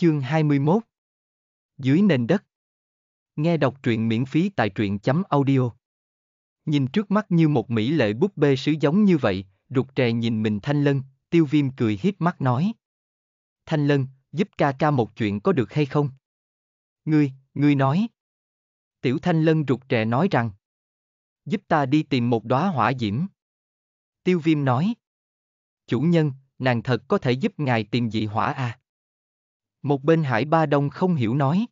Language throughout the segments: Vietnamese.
Chương 21 Dưới nền đất Nghe đọc truyện miễn phí tại truyện chấm audio Nhìn trước mắt như một mỹ lệ búp bê sứ giống như vậy, rụt rè nhìn mình Thanh Lân, tiêu viêm cười hiếp mắt nói. Thanh Lân, giúp ca ca một chuyện có được hay không? Ngươi, ngươi nói. Tiểu Thanh Lân rụt rè nói rằng. Giúp ta đi tìm một đóa hỏa diễm. Tiêu viêm nói. Chủ nhân, nàng thật có thể giúp ngài tìm dị hỏa à? Một bên Hải Ba Đông không hiểu nói.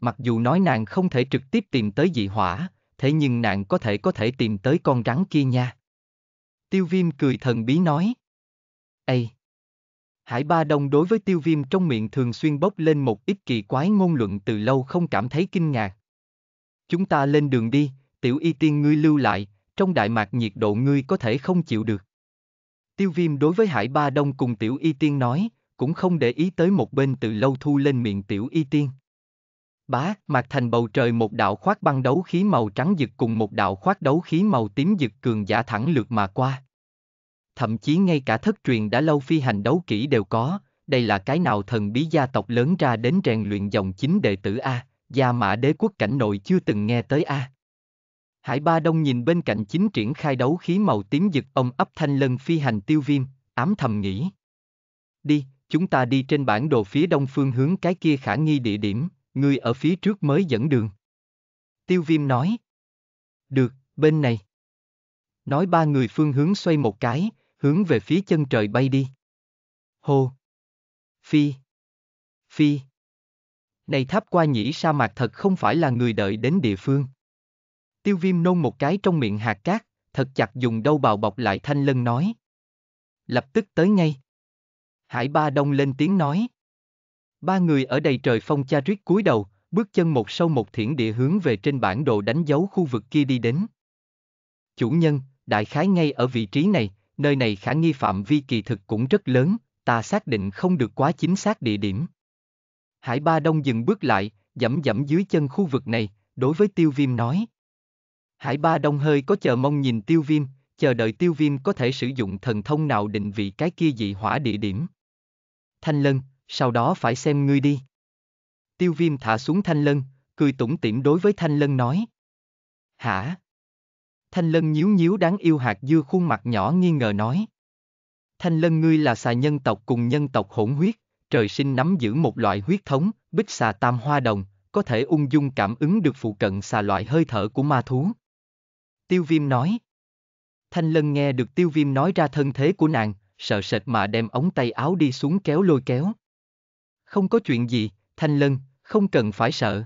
Mặc dù nói nàng không thể trực tiếp tìm tới dị hỏa, thế nhưng nàng có thể có thể tìm tới con rắn kia nha. Tiêu viêm cười thần bí nói. Ê! Hải Ba Đông đối với tiêu viêm trong miệng thường xuyên bốc lên một ít kỳ quái ngôn luận từ lâu không cảm thấy kinh ngạc. Chúng ta lên đường đi, tiểu y tiên ngươi lưu lại, trong đại mạc nhiệt độ ngươi có thể không chịu được. Tiêu viêm đối với Hải Ba Đông cùng tiểu y tiên nói, cũng không để ý tới một bên từ lâu thu lên miệng tiểu y tiên. Bá, mặt thành bầu trời một đạo khoác băng đấu khí màu trắng dực cùng một đạo khoác đấu khí màu tím dực cường giả thẳng lượt mà qua. Thậm chí ngay cả thất truyền đã lâu phi hành đấu kỹ đều có, đây là cái nào thần bí gia tộc lớn ra đến rèn luyện dòng chính đệ tử A, gia mã đế quốc cảnh nội chưa từng nghe tới A. Hải Ba Đông nhìn bên cạnh chính triển khai đấu khí màu tím dực ông ấp thanh lân phi hành tiêu viêm, ám thầm nghĩ. Đi, chúng ta đi trên bản đồ phía đông phương hướng cái kia khả nghi địa điểm, ngươi ở phía trước mới dẫn đường. Tiêu viêm nói. Được, bên này. Nói ba người phương hướng xoay một cái, hướng về phía chân trời bay đi. Hô. Phi. Phi. Này tháp qua nhĩ sa mạc thật không phải là người đợi đến địa phương. Tiêu viêm nôn một cái trong miệng hạt cát, thật chặt dùng đâu bào bọc lại thanh lân nói. Lập tức tới ngay. Hải Ba Đông lên tiếng nói. Ba người ở đầy trời phong cha riết cúi đầu, bước chân một sâu một thiển địa hướng về trên bản đồ đánh dấu khu vực kia đi đến. Chủ nhân, đại khái ngay ở vị trí này, nơi này khả nghi phạm vi kỳ thực cũng rất lớn, ta xác định không được quá chính xác địa điểm. Hải Ba Đông dừng bước lại, dẫm dẫm dưới chân khu vực này, đối với tiêu viêm nói. Hải Ba Đông hơi có chờ mong nhìn tiêu viêm, chờ đợi tiêu viêm có thể sử dụng thần thông nào định vị cái kia dị hỏa địa điểm. Thanh Lân, sau đó phải xem ngươi đi. Tiêu viêm thả xuống Thanh Lân, cười tủm tỉm đối với Thanh Lân nói. Hả? Thanh Lân nhíu nhíu đáng yêu hạt dưa khuôn mặt nhỏ nghi ngờ nói. Thanh Lân ngươi là xà nhân tộc cùng nhân tộc hỗn huyết, trời sinh nắm giữ một loại huyết thống, bích xà tam hoa đồng, có thể ung dung cảm ứng được phụ cận xà loại hơi thở của ma thú. Tiêu viêm nói. Thanh Lân nghe được tiêu viêm nói ra thân thế của nàng, sợ sệt mà đem ống tay áo đi xuống kéo lôi kéo. Không có chuyện gì, thanh lân, không cần phải sợ.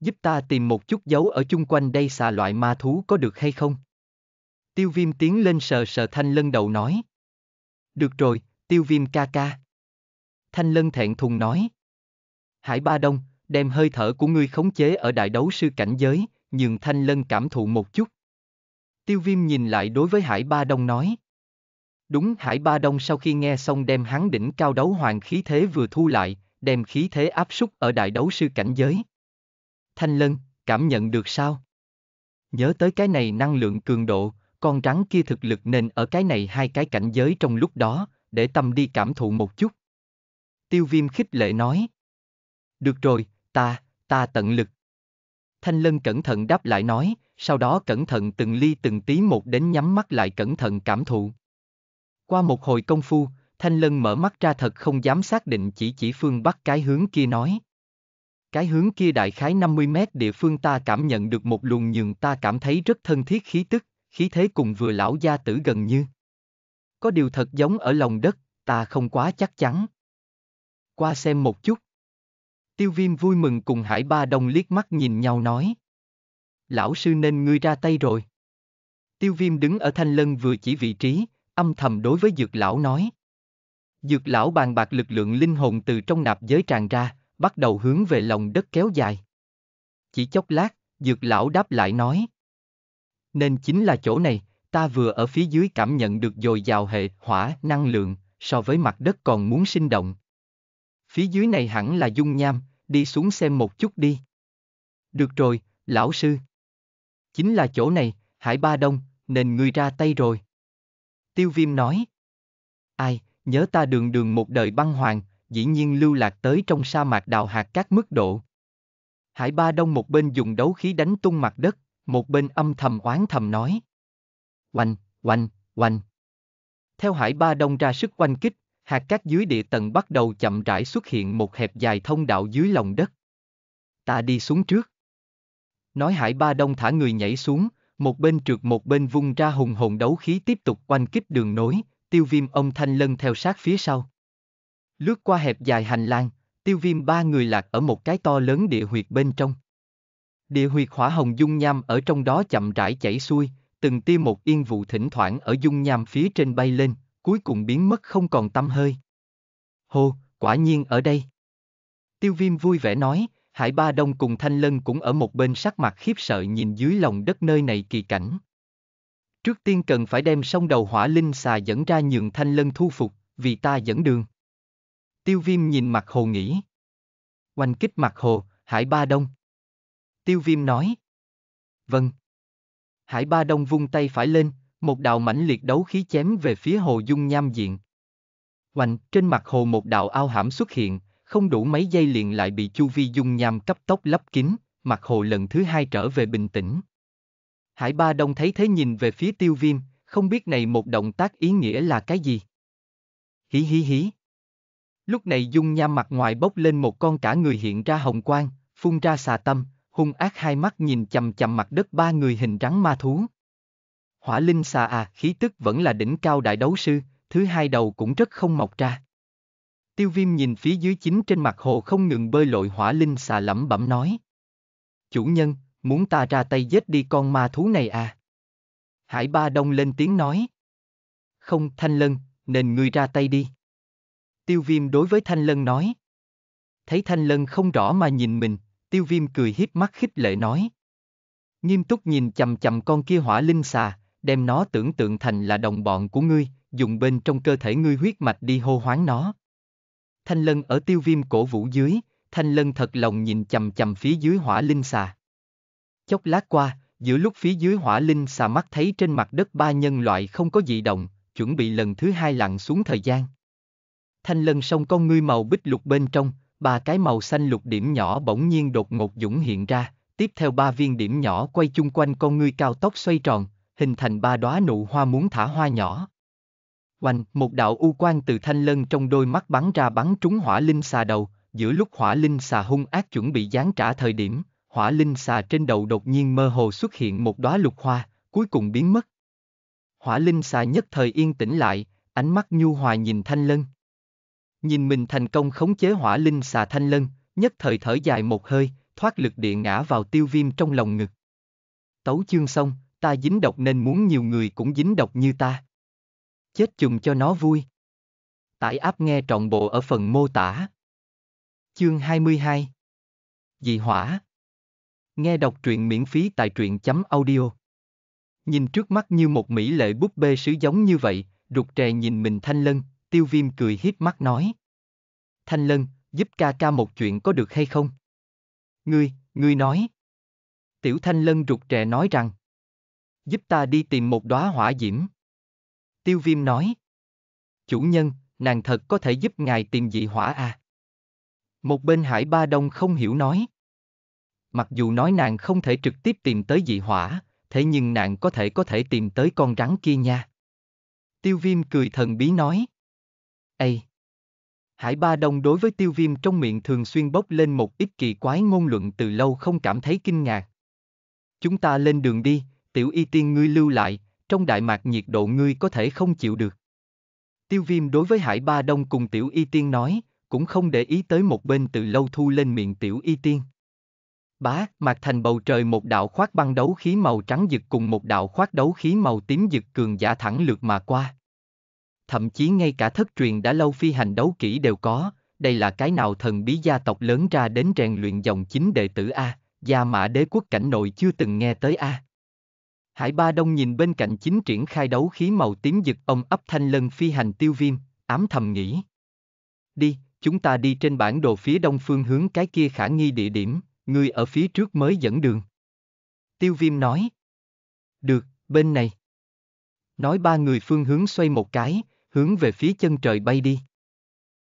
Giúp ta tìm một chút dấu ở chung quanh đây xà loại ma thú có được hay không? Tiêu viêm tiến lên sờ sờ thanh lân đầu nói. Được rồi, tiêu viêm ca ca. Thanh lân thẹn thùng nói. Hải ba đông, đem hơi thở của ngươi khống chế ở đại đấu sư cảnh giới, nhường thanh lân cảm thụ một chút. Tiêu viêm nhìn lại đối với hải ba đông nói. Đúng Hải Ba Đông sau khi nghe xong đem hắn đỉnh cao đấu hoàng khí thế vừa thu lại, đem khí thế áp súc ở đại đấu sư cảnh giới. Thanh Lân, cảm nhận được sao? Nhớ tới cái này năng lượng cường độ, con rắn kia thực lực nên ở cái này hai cái cảnh giới trong lúc đó, để tâm đi cảm thụ một chút. Tiêu viêm khích lệ nói. Được rồi, ta, ta tận lực. Thanh Lân cẩn thận đáp lại nói, sau đó cẩn thận từng ly từng tí một đến nhắm mắt lại cẩn thận cảm thụ. Qua một hồi công phu, Thanh Lân mở mắt ra thật không dám xác định chỉ chỉ phương Bắc cái hướng kia nói. Cái hướng kia đại khái 50 mét địa phương ta cảm nhận được một luồng nhường ta cảm thấy rất thân thiết khí tức, khí thế cùng vừa lão gia tử gần như. Có điều thật giống ở lòng đất, ta không quá chắc chắn. Qua xem một chút. Tiêu viêm vui mừng cùng hải ba đông liếc mắt nhìn nhau nói. Lão sư nên ngươi ra tay rồi. Tiêu viêm đứng ở thanh lân vừa chỉ vị trí, âm thầm đối với dược lão nói. Dược lão bàn bạc lực lượng linh hồn từ trong nạp giới tràn ra, bắt đầu hướng về lòng đất kéo dài. Chỉ chốc lát, dược lão đáp lại nói. Nên chính là chỗ này, ta vừa ở phía dưới cảm nhận được dồi dào hệ hỏa năng lượng, so với mặt đất còn muốn sinh động. Phía dưới này hẳn là dung nham, đi xuống xem một chút đi. Được rồi, lão sư. Chính là chỗ này, hải ba đông, nên ngươi ra tay rồi. Tiêu viêm nói. Ai, nhớ ta đường đường một đời băng hoàng, dĩ nhiên lưu lạc tới trong sa mạc đào hạt các mức độ. Hải ba đông một bên dùng đấu khí đánh tung mặt đất, một bên âm thầm oán thầm nói. Oanh, oanh, oanh. Theo hải ba đông ra sức oanh kích, hạt cát dưới địa tầng bắt đầu chậm rãi xuất hiện một hẹp dài thông đạo dưới lòng đất. Ta đi xuống trước. Nói hải ba đông thả người nhảy xuống, một bên trượt một bên vung ra hùng hồn đấu khí tiếp tục oanh kích đường nối, tiêu viêm ông thanh lân theo sát phía sau. Lướt qua hẹp dài hành lang, tiêu viêm ba người lạc ở một cái to lớn địa huyệt bên trong. Địa huyệt hỏa hồng dung nham ở trong đó chậm rãi chảy xuôi, từng tia một yên vụ thỉnh thoảng ở dung nham phía trên bay lên, cuối cùng biến mất không còn tâm hơi. Hô, quả nhiên ở đây. Tiêu viêm vui vẻ nói, Hải Ba Đông cùng Thanh Lân cũng ở một bên sắc mặt khiếp sợ nhìn dưới lòng đất nơi này kỳ cảnh. Trước tiên cần phải đem sông đầu hỏa linh xà dẫn ra nhường Thanh Lân thu phục, vì ta dẫn đường. Tiêu viêm nhìn mặt hồ nghĩ. Oanh kích mặt hồ, Hải Ba Đông. Tiêu viêm nói. Vâng. Hải Ba Đông vung tay phải lên, một đạo mãnh liệt đấu khí chém về phía hồ dung nham diện. Oanh, trên mặt hồ một đạo ao hãm xuất hiện, không đủ mấy giây liền lại bị chu vi dung nham cấp tốc lấp kín, mặt hồ lần thứ hai trở về bình tĩnh. Hải ba đông thấy thế nhìn về phía tiêu viêm, không biết này một động tác ý nghĩa là cái gì. Hí hí hí. Lúc này dung nham mặt ngoài bốc lên một con cả người hiện ra hồng quang, phun ra xà tâm, hung ác hai mắt nhìn chầm chầm mặt đất ba người hình rắn ma thú. Hỏa linh xà à, khí tức vẫn là đỉnh cao đại đấu sư, thứ hai đầu cũng rất không mọc ra. Tiêu viêm nhìn phía dưới chính trên mặt hồ không ngừng bơi lội hỏa linh xà lẩm bẩm nói. Chủ nhân, muốn ta ra tay giết đi con ma thú này à? Hải ba đông lên tiếng nói. Không, thanh lân, nên ngươi ra tay đi. Tiêu viêm đối với thanh lân nói. Thấy thanh lân không rõ mà nhìn mình, tiêu viêm cười hiếp mắt khích lệ nói. Nghiêm túc nhìn chầm chầm con kia hỏa linh xà, đem nó tưởng tượng thành là đồng bọn của ngươi, dùng bên trong cơ thể ngươi huyết mạch đi hô hoáng nó. Thanh Lân ở tiêu viêm cổ vũ dưới, Thanh Lân thật lòng nhìn chầm chầm phía dưới hỏa linh xà. Chốc lát qua, giữa lúc phía dưới hỏa linh xà mắt thấy trên mặt đất ba nhân loại không có gì động, chuẩn bị lần thứ hai lặn xuống thời gian. Thanh Lân song con ngươi màu bích lục bên trong, ba cái màu xanh lục điểm nhỏ bỗng nhiên đột ngột dũng hiện ra, tiếp theo ba viên điểm nhỏ quay chung quanh con ngươi cao tốc xoay tròn, hình thành ba đóa nụ hoa muốn thả hoa nhỏ. Oanh, một đạo u quang từ thanh lân trong đôi mắt bắn ra bắn trúng hỏa linh xà đầu, giữa lúc hỏa linh xà hung ác chuẩn bị giáng trả thời điểm, hỏa linh xà trên đầu đột nhiên mơ hồ xuất hiện một đóa lục hoa, cuối cùng biến mất. Hỏa linh xà nhất thời yên tĩnh lại, ánh mắt nhu hòa nhìn thanh lân. Nhìn mình thành công khống chế hỏa linh xà thanh lân, nhất thời thở dài một hơi, thoát lực địa ngã vào tiêu viêm trong lòng ngực. Tấu chương xong, ta dính độc nên muốn nhiều người cũng dính độc như ta chết chùm cho nó vui. Tải app nghe trọn bộ ở phần mô tả. Chương 22 Dị hỏa Nghe đọc truyện miễn phí tại truyện.audio chấm Nhìn trước mắt như một mỹ lệ búp bê sứ giống như vậy, rụt rè nhìn mình Thanh Lân, tiêu viêm cười hiếp mắt nói. Thanh Lân, giúp ca ca một chuyện có được hay không? Ngươi, ngươi nói. Tiểu Thanh Lân rụt rè nói rằng. Giúp ta đi tìm một đóa hỏa diễm. Tiêu viêm nói. Chủ nhân, nàng thật có thể giúp ngài tìm dị hỏa à? Một bên hải ba đông không hiểu nói. Mặc dù nói nàng không thể trực tiếp tìm tới dị hỏa, thế nhưng nàng có thể có thể tìm tới con rắn kia nha. Tiêu viêm cười thần bí nói. Ê! Hải Ba Đông đối với tiêu viêm trong miệng thường xuyên bốc lên một ít kỳ quái ngôn luận từ lâu không cảm thấy kinh ngạc. Chúng ta lên đường đi, tiểu y tiên ngươi lưu lại, trong Đại Mạc nhiệt độ ngươi có thể không chịu được. Tiêu viêm đối với Hải Ba Đông cùng Tiểu Y Tiên nói, cũng không để ý tới một bên từ lâu thu lên miệng Tiểu Y Tiên. Bá, mặt thành bầu trời một đạo khoác băng đấu khí màu trắng dực cùng một đạo khoác đấu khí màu tím dực cường giả thẳng lượt mà qua. Thậm chí ngay cả thất truyền đã lâu phi hành đấu kỹ đều có, đây là cái nào thần bí gia tộc lớn ra đến rèn luyện dòng chính đệ tử A, gia mã đế quốc cảnh nội chưa từng nghe tới A. Hải Ba Đông nhìn bên cạnh chính triển khai đấu khí màu tím giật ông ấp thanh lân phi hành tiêu viêm, ám thầm nghĩ. Đi, chúng ta đi trên bản đồ phía đông phương hướng cái kia khả nghi địa điểm, người ở phía trước mới dẫn đường. Tiêu viêm nói. Được, bên này. Nói ba người phương hướng xoay một cái, hướng về phía chân trời bay đi.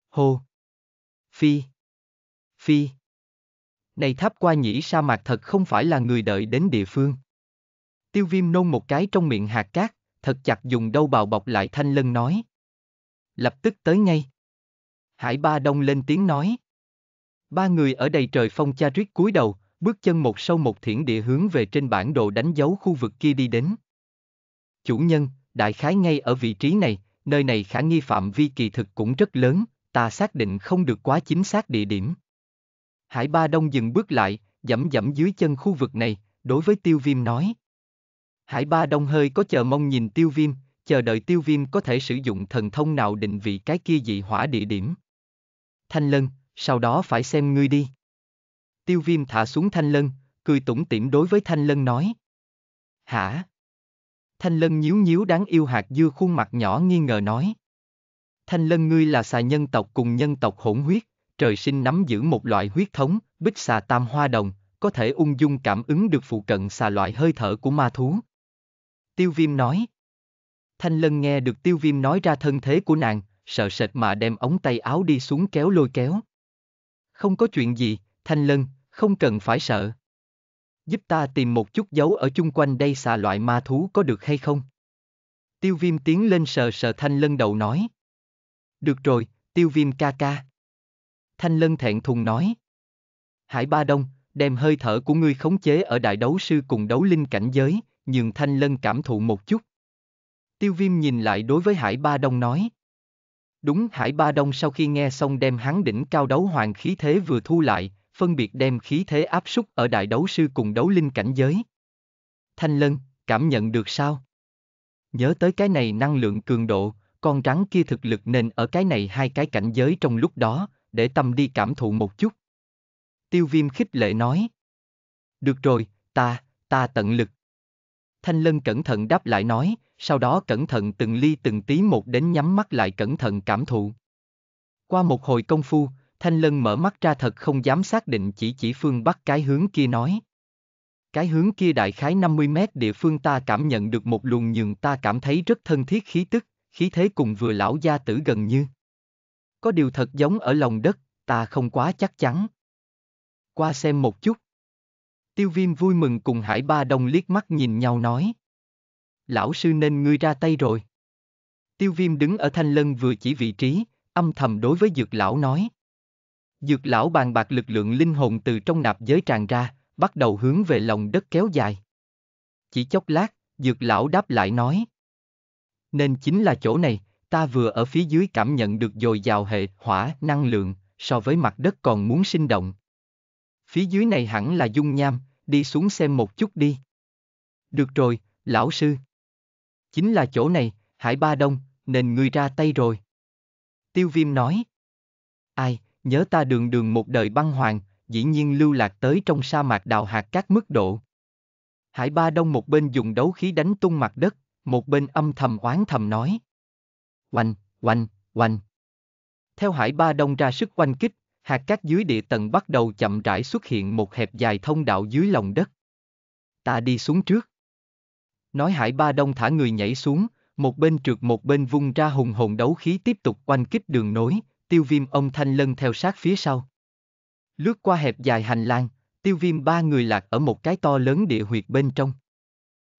Hô. Phi. Phi. Này tháp qua nhĩ sa mạc thật không phải là người đợi đến địa phương. Tiêu viêm nôn một cái trong miệng hạt cát, thật chặt dùng đâu bào bọc lại thanh lân nói. Lập tức tới ngay. Hải ba đông lên tiếng nói. Ba người ở đầy trời phong cha riết cúi đầu, bước chân một sâu một thiển địa hướng về trên bản đồ đánh dấu khu vực kia đi đến. Chủ nhân, đại khái ngay ở vị trí này, nơi này khả nghi phạm vi kỳ thực cũng rất lớn, ta xác định không được quá chính xác địa điểm. Hải Ba Đông dừng bước lại, dẫm dẫm dưới chân khu vực này, đối với tiêu viêm nói. Hải Ba Đông hơi có chờ mong nhìn tiêu viêm, chờ đợi tiêu viêm có thể sử dụng thần thông nào định vị cái kia dị hỏa địa điểm. Thanh lân, sau đó phải xem ngươi đi. Tiêu viêm thả xuống thanh lân, cười tủm tỉm đối với thanh lân nói. Hả? Thanh lân nhíu nhíu đáng yêu hạt dưa khuôn mặt nhỏ nghi ngờ nói. Thanh lân ngươi là xà nhân tộc cùng nhân tộc hỗn huyết, trời sinh nắm giữ một loại huyết thống, bích xà tam hoa đồng, có thể ung dung cảm ứng được phụ cận xà loại hơi thở của ma thú. Tiêu viêm nói. Thanh lân nghe được tiêu viêm nói ra thân thế của nàng, sợ sệt mà đem ống tay áo đi xuống kéo lôi kéo. Không có chuyện gì, thanh lân, không cần phải sợ. Giúp ta tìm một chút dấu ở chung quanh đây xà loại ma thú có được hay không? Tiêu viêm tiến lên sờ sờ thanh lân đầu nói. Được rồi, tiêu viêm ca ca. Thanh lân thẹn thùng nói. Hải ba đông, đem hơi thở của ngươi khống chế ở đại đấu sư cùng đấu linh cảnh giới, nhường Thanh Lân cảm thụ một chút. Tiêu viêm nhìn lại đối với Hải Ba Đông nói. Đúng Hải Ba Đông sau khi nghe xong đem hắn đỉnh cao đấu hoàng khí thế vừa thu lại, phân biệt đem khí thế áp súc ở đại đấu sư cùng đấu linh cảnh giới. Thanh Lân, cảm nhận được sao? Nhớ tới cái này năng lượng cường độ, con rắn kia thực lực nên ở cái này hai cái cảnh giới trong lúc đó, để tâm đi cảm thụ một chút. Tiêu viêm khích lệ nói. Được rồi, ta, ta tận lực. Thanh Lân cẩn thận đáp lại nói, sau đó cẩn thận từng ly từng tí một đến nhắm mắt lại cẩn thận cảm thụ. Qua một hồi công phu, Thanh Lân mở mắt ra thật không dám xác định chỉ chỉ phương bắc cái hướng kia nói. Cái hướng kia đại khái 50 mét địa phương ta cảm nhận được một luồng nhường ta cảm thấy rất thân thiết khí tức, khí thế cùng vừa lão gia tử gần như. Có điều thật giống ở lòng đất, ta không quá chắc chắn. Qua xem một chút, Tiêu viêm vui mừng cùng hải ba đồng liếc mắt nhìn nhau nói. Lão sư nên ngươi ra tay rồi. Tiêu viêm đứng ở thanh lân vừa chỉ vị trí, âm thầm đối với dược lão nói. Dược lão bàn bạc lực lượng linh hồn từ trong nạp giới tràn ra, bắt đầu hướng về lòng đất kéo dài. Chỉ chốc lát, dược lão đáp lại nói. Nên chính là chỗ này, ta vừa ở phía dưới cảm nhận được dồi dào hệ hỏa năng lượng, so với mặt đất còn muốn sinh động. Phía dưới này hẳn là dung nham, đi xuống xem một chút đi. Được rồi, lão sư. Chính là chỗ này, hải ba đông, nên ngươi ra tay rồi. Tiêu viêm nói. Ai, nhớ ta đường đường một đời băng hoàng, dĩ nhiên lưu lạc tới trong sa mạc đào hạt các mức độ. Hải ba đông một bên dùng đấu khí đánh tung mặt đất, một bên âm thầm oán thầm nói. Oanh, oanh, oanh. Theo hải ba đông ra sức oanh kích, hạt cát dưới địa tầng bắt đầu chậm rãi xuất hiện một hẹp dài thông đạo dưới lòng đất. Ta đi xuống trước. Nói Hải Ba Đông thả người nhảy xuống, một bên trượt một bên vung ra hùng hồn đấu khí tiếp tục quanh kích đường nối, tiêu viêm ông Thanh Lân theo sát phía sau. Lướt qua hẹp dài hành lang, tiêu viêm ba người lạc ở một cái to lớn địa huyệt bên trong.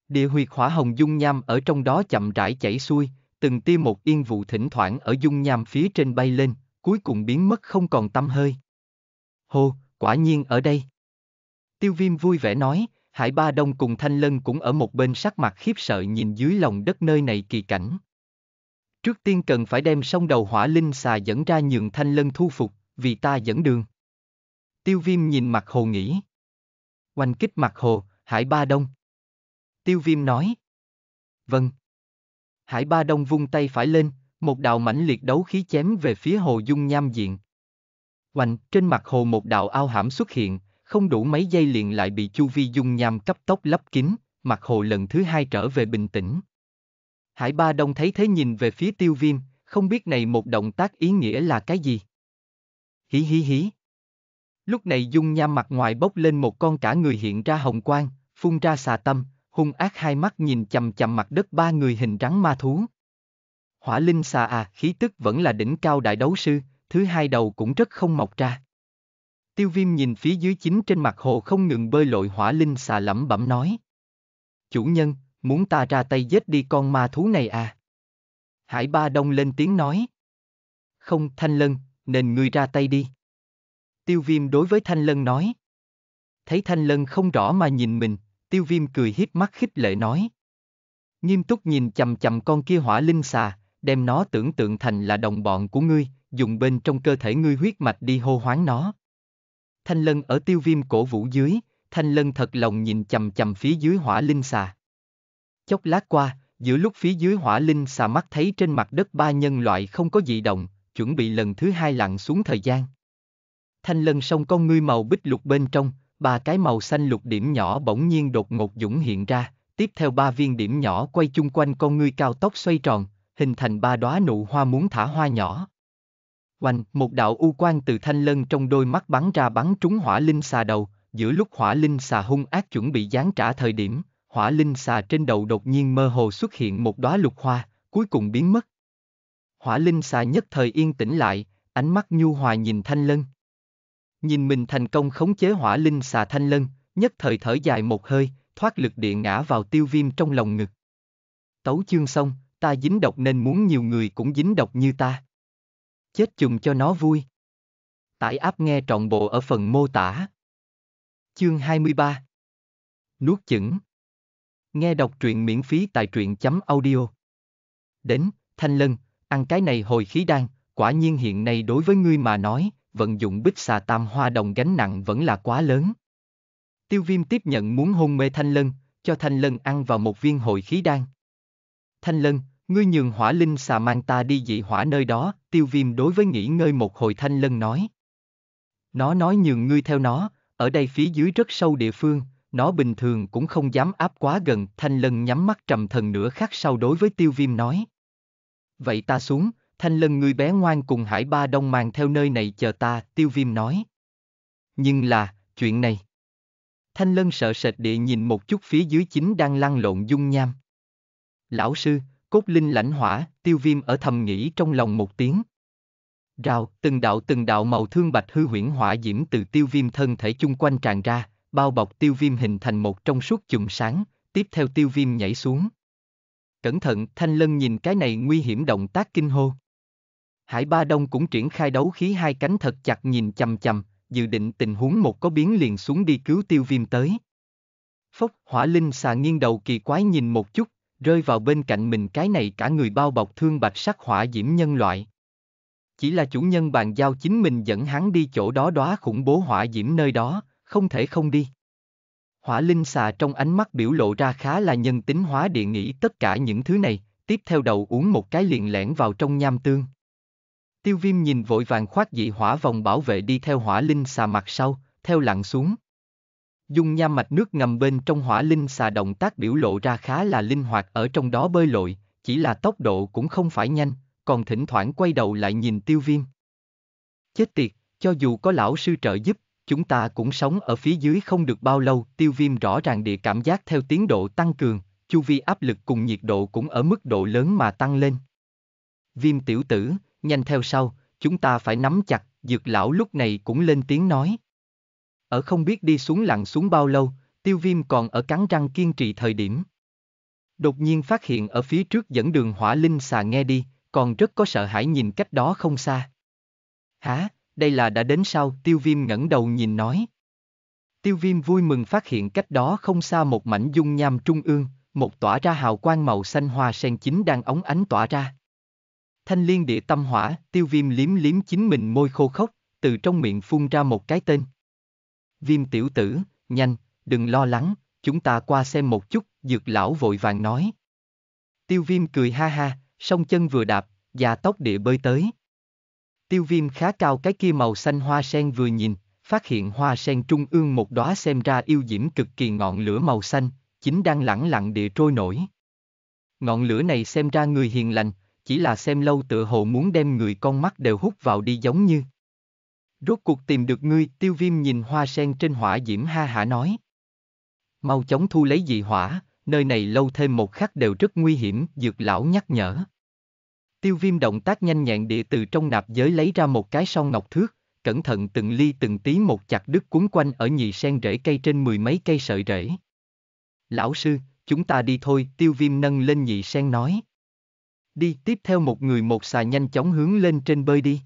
Địa huyệt hỏa hồng dung nham ở trong đó chậm rãi chảy xuôi, từng tia một yên vụ thỉnh thoảng ở dung nham phía trên bay lên, cuối cùng biến mất không còn tâm hơi. Hồ, quả nhiên ở đây. Tiêu viêm vui vẻ nói, Hải Ba Đông cùng Thanh Lân cũng ở một bên sắc mặt khiếp sợ nhìn dưới lòng đất nơi này kỳ cảnh. Trước tiên cần phải đem sông đầu hỏa linh xà dẫn ra nhường Thanh Lân thu phục, vì ta dẫn đường. Tiêu viêm nhìn mặt hồ nghĩ. Oanh kích mặt hồ, Hải Ba Đông. Tiêu viêm nói. Vâng. Hải Ba Đông vung tay phải lên, một đạo mãnh liệt đấu khí chém về phía hồ dung nham diện. Oanh, trên mặt hồ một đạo ao hãm xuất hiện, không đủ mấy giây liền lại bị chu vi dung nham cấp tốc lấp kín, mặt hồ lần thứ hai trở về bình tĩnh. Hải ba đông thấy thế nhìn về phía tiêu viêm, không biết này một động tác ý nghĩa là cái gì. Hí hí hí. Lúc này dung nham mặt ngoài bốc lên một con cả người hiện ra hồng quang, phun ra xà tâm, hung ác hai mắt nhìn chầm chầm mặt đất ba người hình rắn ma thú. Hỏa linh xà à, khí tức vẫn là đỉnh cao đại đấu sư, thứ hai đầu cũng rất không mọc ra. Tiêu viêm nhìn phía dưới chính trên mặt hồ không ngừng bơi lội hỏa linh xà lẩm bẩm nói. Chủ nhân, muốn ta ra tay giết đi con ma thú này à? Hải ba đông lên tiếng nói. Không, thanh lân, nên ngươi ra tay đi. Tiêu viêm đối với thanh lân nói. Thấy thanh lân không rõ mà nhìn mình, tiêu viêm cười hiếp mắt khích lệ nói. Nghiêm túc nhìn chầm chầm con kia hỏa linh xà, đem nó tưởng tượng thành là đồng bọn của ngươi, dùng bên trong cơ thể ngươi huyết mạch đi hô hoáng nó. Thanh lân ở tiêu viêm cổ vũ dưới, thanh lân thật lòng nhìn chầm chầm phía dưới hỏa linh xà. Chốc lát qua, giữa lúc phía dưới hỏa linh xà mắt thấy trên mặt đất ba nhân loại không có dị động, chuẩn bị lần thứ hai lặn xuống thời gian. Thanh lân xong con ngươi màu bích lục bên trong, ba cái màu xanh lục điểm nhỏ bỗng nhiên đột ngột dũng hiện ra, tiếp theo ba viên điểm nhỏ quay chung quanh con ngươi cao tốc xoay tròn, hình thành ba đóa nụ hoa muốn thả hoa nhỏ. Oanh, một đạo u quang từ thanh lân trong đôi mắt bắn ra bắn trúng hỏa linh xà đầu, giữa lúc hỏa linh xà hung ác chuẩn bị giáng trả thời điểm, hỏa linh xà trên đầu đột nhiên mơ hồ xuất hiện một đóa lục hoa, cuối cùng biến mất. Hỏa linh xà nhất thời yên tĩnh lại, ánh mắt nhu hòa nhìn thanh lân. Nhìn mình thành công khống chế hỏa linh xà thanh lân, nhất thời thở dài một hơi, thoát lực địa ngã vào tiêu viêm trong lòng ngực. Tấu chương xong, ta dính độc nên muốn nhiều người cũng dính độc như ta. Chết chùm cho nó vui. Tải áp nghe trọn bộ ở phần mô tả. Chương 23 Nuốt chửng Nghe đọc truyện miễn phí tại truyện.audio chấm Đến, Thanh Lân, ăn cái này hồi khí đan, quả nhiên hiện nay đối với ngươi mà nói, vận dụng bích xà tam hoa đồng gánh nặng vẫn là quá lớn. Tiêu viêm tiếp nhận muốn hôn mê Thanh Lân, cho Thanh Lân ăn vào một viên hồi khí đan. Thanh Lân, ngươi nhường hỏa linh xà mang ta đi dị hỏa nơi đó, tiêu viêm đối với nghỉ ngơi một hồi thanh lân nói. Nó nói nhường ngươi theo nó, ở đây phía dưới rất sâu địa phương, nó bình thường cũng không dám áp quá gần, thanh lân nhắm mắt trầm thần nửa khắc sau đối với tiêu viêm nói. Vậy ta xuống, thanh lân ngươi bé ngoan cùng hải ba đông mang theo nơi này chờ ta, tiêu viêm nói. Nhưng là, chuyện này. Thanh lân sợ sệt địa nhìn một chút phía dưới chính đang lăn lộn dung nham. Lão sư, cốt linh lãnh hỏa, tiêu viêm ở thầm nghĩ trong lòng một tiếng. Rào, từng đạo từng đạo màu thương bạch hư huyễn hỏa diễm từ tiêu viêm thân thể chung quanh tràn ra, bao bọc tiêu viêm hình thành một trong suốt chùm sáng, tiếp theo tiêu viêm nhảy xuống. Cẩn thận, thanh lân nhìn cái này nguy hiểm động tác kinh hô. Hải Ba Đông cũng triển khai đấu khí hai cánh thật chặt nhìn chầm chầm, dự định tình huống một có biến liền xuống đi cứu tiêu viêm tới. Phốc, hỏa linh xà nghiêng đầu kỳ quái nhìn một chút, rơi vào bên cạnh mình cái này cả người bao bọc thương bạch sắc hỏa diễm nhân loại. Chỉ là chủ nhân bàn giao chính mình dẫn hắn đi chỗ đó đó khủng bố hỏa diễm nơi đó, không thể không đi. Hỏa linh xà trong ánh mắt biểu lộ ra khá là nhân tính hóa địa nghĩ tất cả những thứ này, tiếp theo đầu uống một cái liền lẻn vào trong nham tương. Tiêu viêm nhìn vội vàng khoát dị hỏa vòng bảo vệ đi theo hỏa linh xà mặt sau, theo lặng xuống. Dung nham mạch nước ngầm bên trong hỏa linh xà động tác biểu lộ ra khá là linh hoạt ở trong đó bơi lội, chỉ là tốc độ cũng không phải nhanh, còn thỉnh thoảng quay đầu lại nhìn tiêu viêm. Chết tiệt, cho dù có lão sư trợ giúp, chúng ta cũng sống ở phía dưới không được bao lâu, tiêu viêm rõ ràng địa cảm giác theo tiến độ tăng cường, chu vi áp lực cùng nhiệt độ cũng ở mức độ lớn mà tăng lên. Viêm tiểu tử, nhanh theo sau, chúng ta phải nắm chặt, dược lão lúc này cũng lên tiếng nói. Ở không biết đi xuống lặn xuống bao lâu, tiêu viêm còn ở cắn răng kiên trì thời điểm. Đột nhiên phát hiện ở phía trước dẫn đường hỏa linh xà nghe đi, còn rất có sợ hãi nhìn cách đó không xa. Hả, đây là đã đến sau, tiêu viêm ngẩng đầu nhìn nói. Tiêu viêm vui mừng phát hiện cách đó không xa một mảnh dung nham trung ương, một tỏa ra hào quang màu xanh hoa sen chính đang ống ánh tỏa ra. Thanh liên địa tâm hỏa, tiêu viêm liếm liếm chính mình môi khô khốc, từ trong miệng phun ra một cái tên viêm tiểu tử, nhanh, đừng lo lắng, chúng ta qua xem một chút, dược lão vội vàng nói. Tiêu viêm cười ha ha, song chân vừa đạp, già tóc địa bơi tới. Tiêu viêm khá cao cái kia màu xanh hoa sen vừa nhìn, phát hiện hoa sen trung ương một đóa xem ra yêu diễm cực kỳ ngọn lửa màu xanh, chính đang lẳng lặng địa trôi nổi. Ngọn lửa này xem ra người hiền lành, chỉ là xem lâu tựa hồ muốn đem người con mắt đều hút vào đi giống như. Rốt cuộc tìm được ngươi, tiêu viêm nhìn hoa sen trên hỏa diễm ha hả nói. Mau chóng thu lấy dị hỏa, nơi này lâu thêm một khắc đều rất nguy hiểm, dược lão nhắc nhở. Tiêu viêm động tác nhanh nhẹn địa từ trong nạp giới lấy ra một cái song ngọc thước, cẩn thận từng ly từng tí một chặt đứt cuốn quanh ở nhị sen rễ cây trên mười mấy cây sợi rễ. Lão sư, chúng ta đi thôi, tiêu viêm nâng lên nhị sen nói. Đi tiếp theo một người một xà nhanh chóng hướng lên trên bơi đi.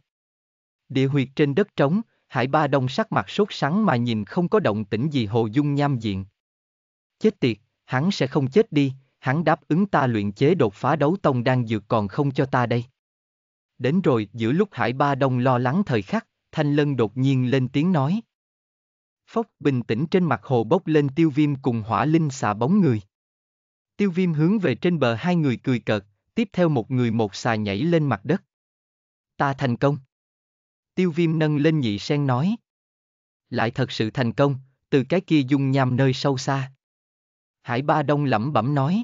Địa huyệt trên đất trống, Hải Ba Đông sắc mặt sốt sắng mà nhìn không có động tĩnh gì Hồ Dung nham diện. Chết tiệt, hắn sẽ không chết đi, hắn đáp ứng ta luyện chế đột phá đấu tông đang dược còn không cho ta đây. Đến rồi, giữa lúc Hải Ba Đông lo lắng thời khắc, Thanh Lân đột nhiên lên tiếng nói. Phốc bình tĩnh trên mặt hồ bốc lên tiêu viêm cùng hỏa linh xà bóng người. Tiêu viêm hướng về trên bờ hai người cười cợt, tiếp theo một người một xà nhảy lên mặt đất. Ta thành công tiêu viêm nâng lên nhị sen nói. Lại thật sự thành công, từ cái kia dung nham nơi sâu xa. Hải ba đông lẩm bẩm nói.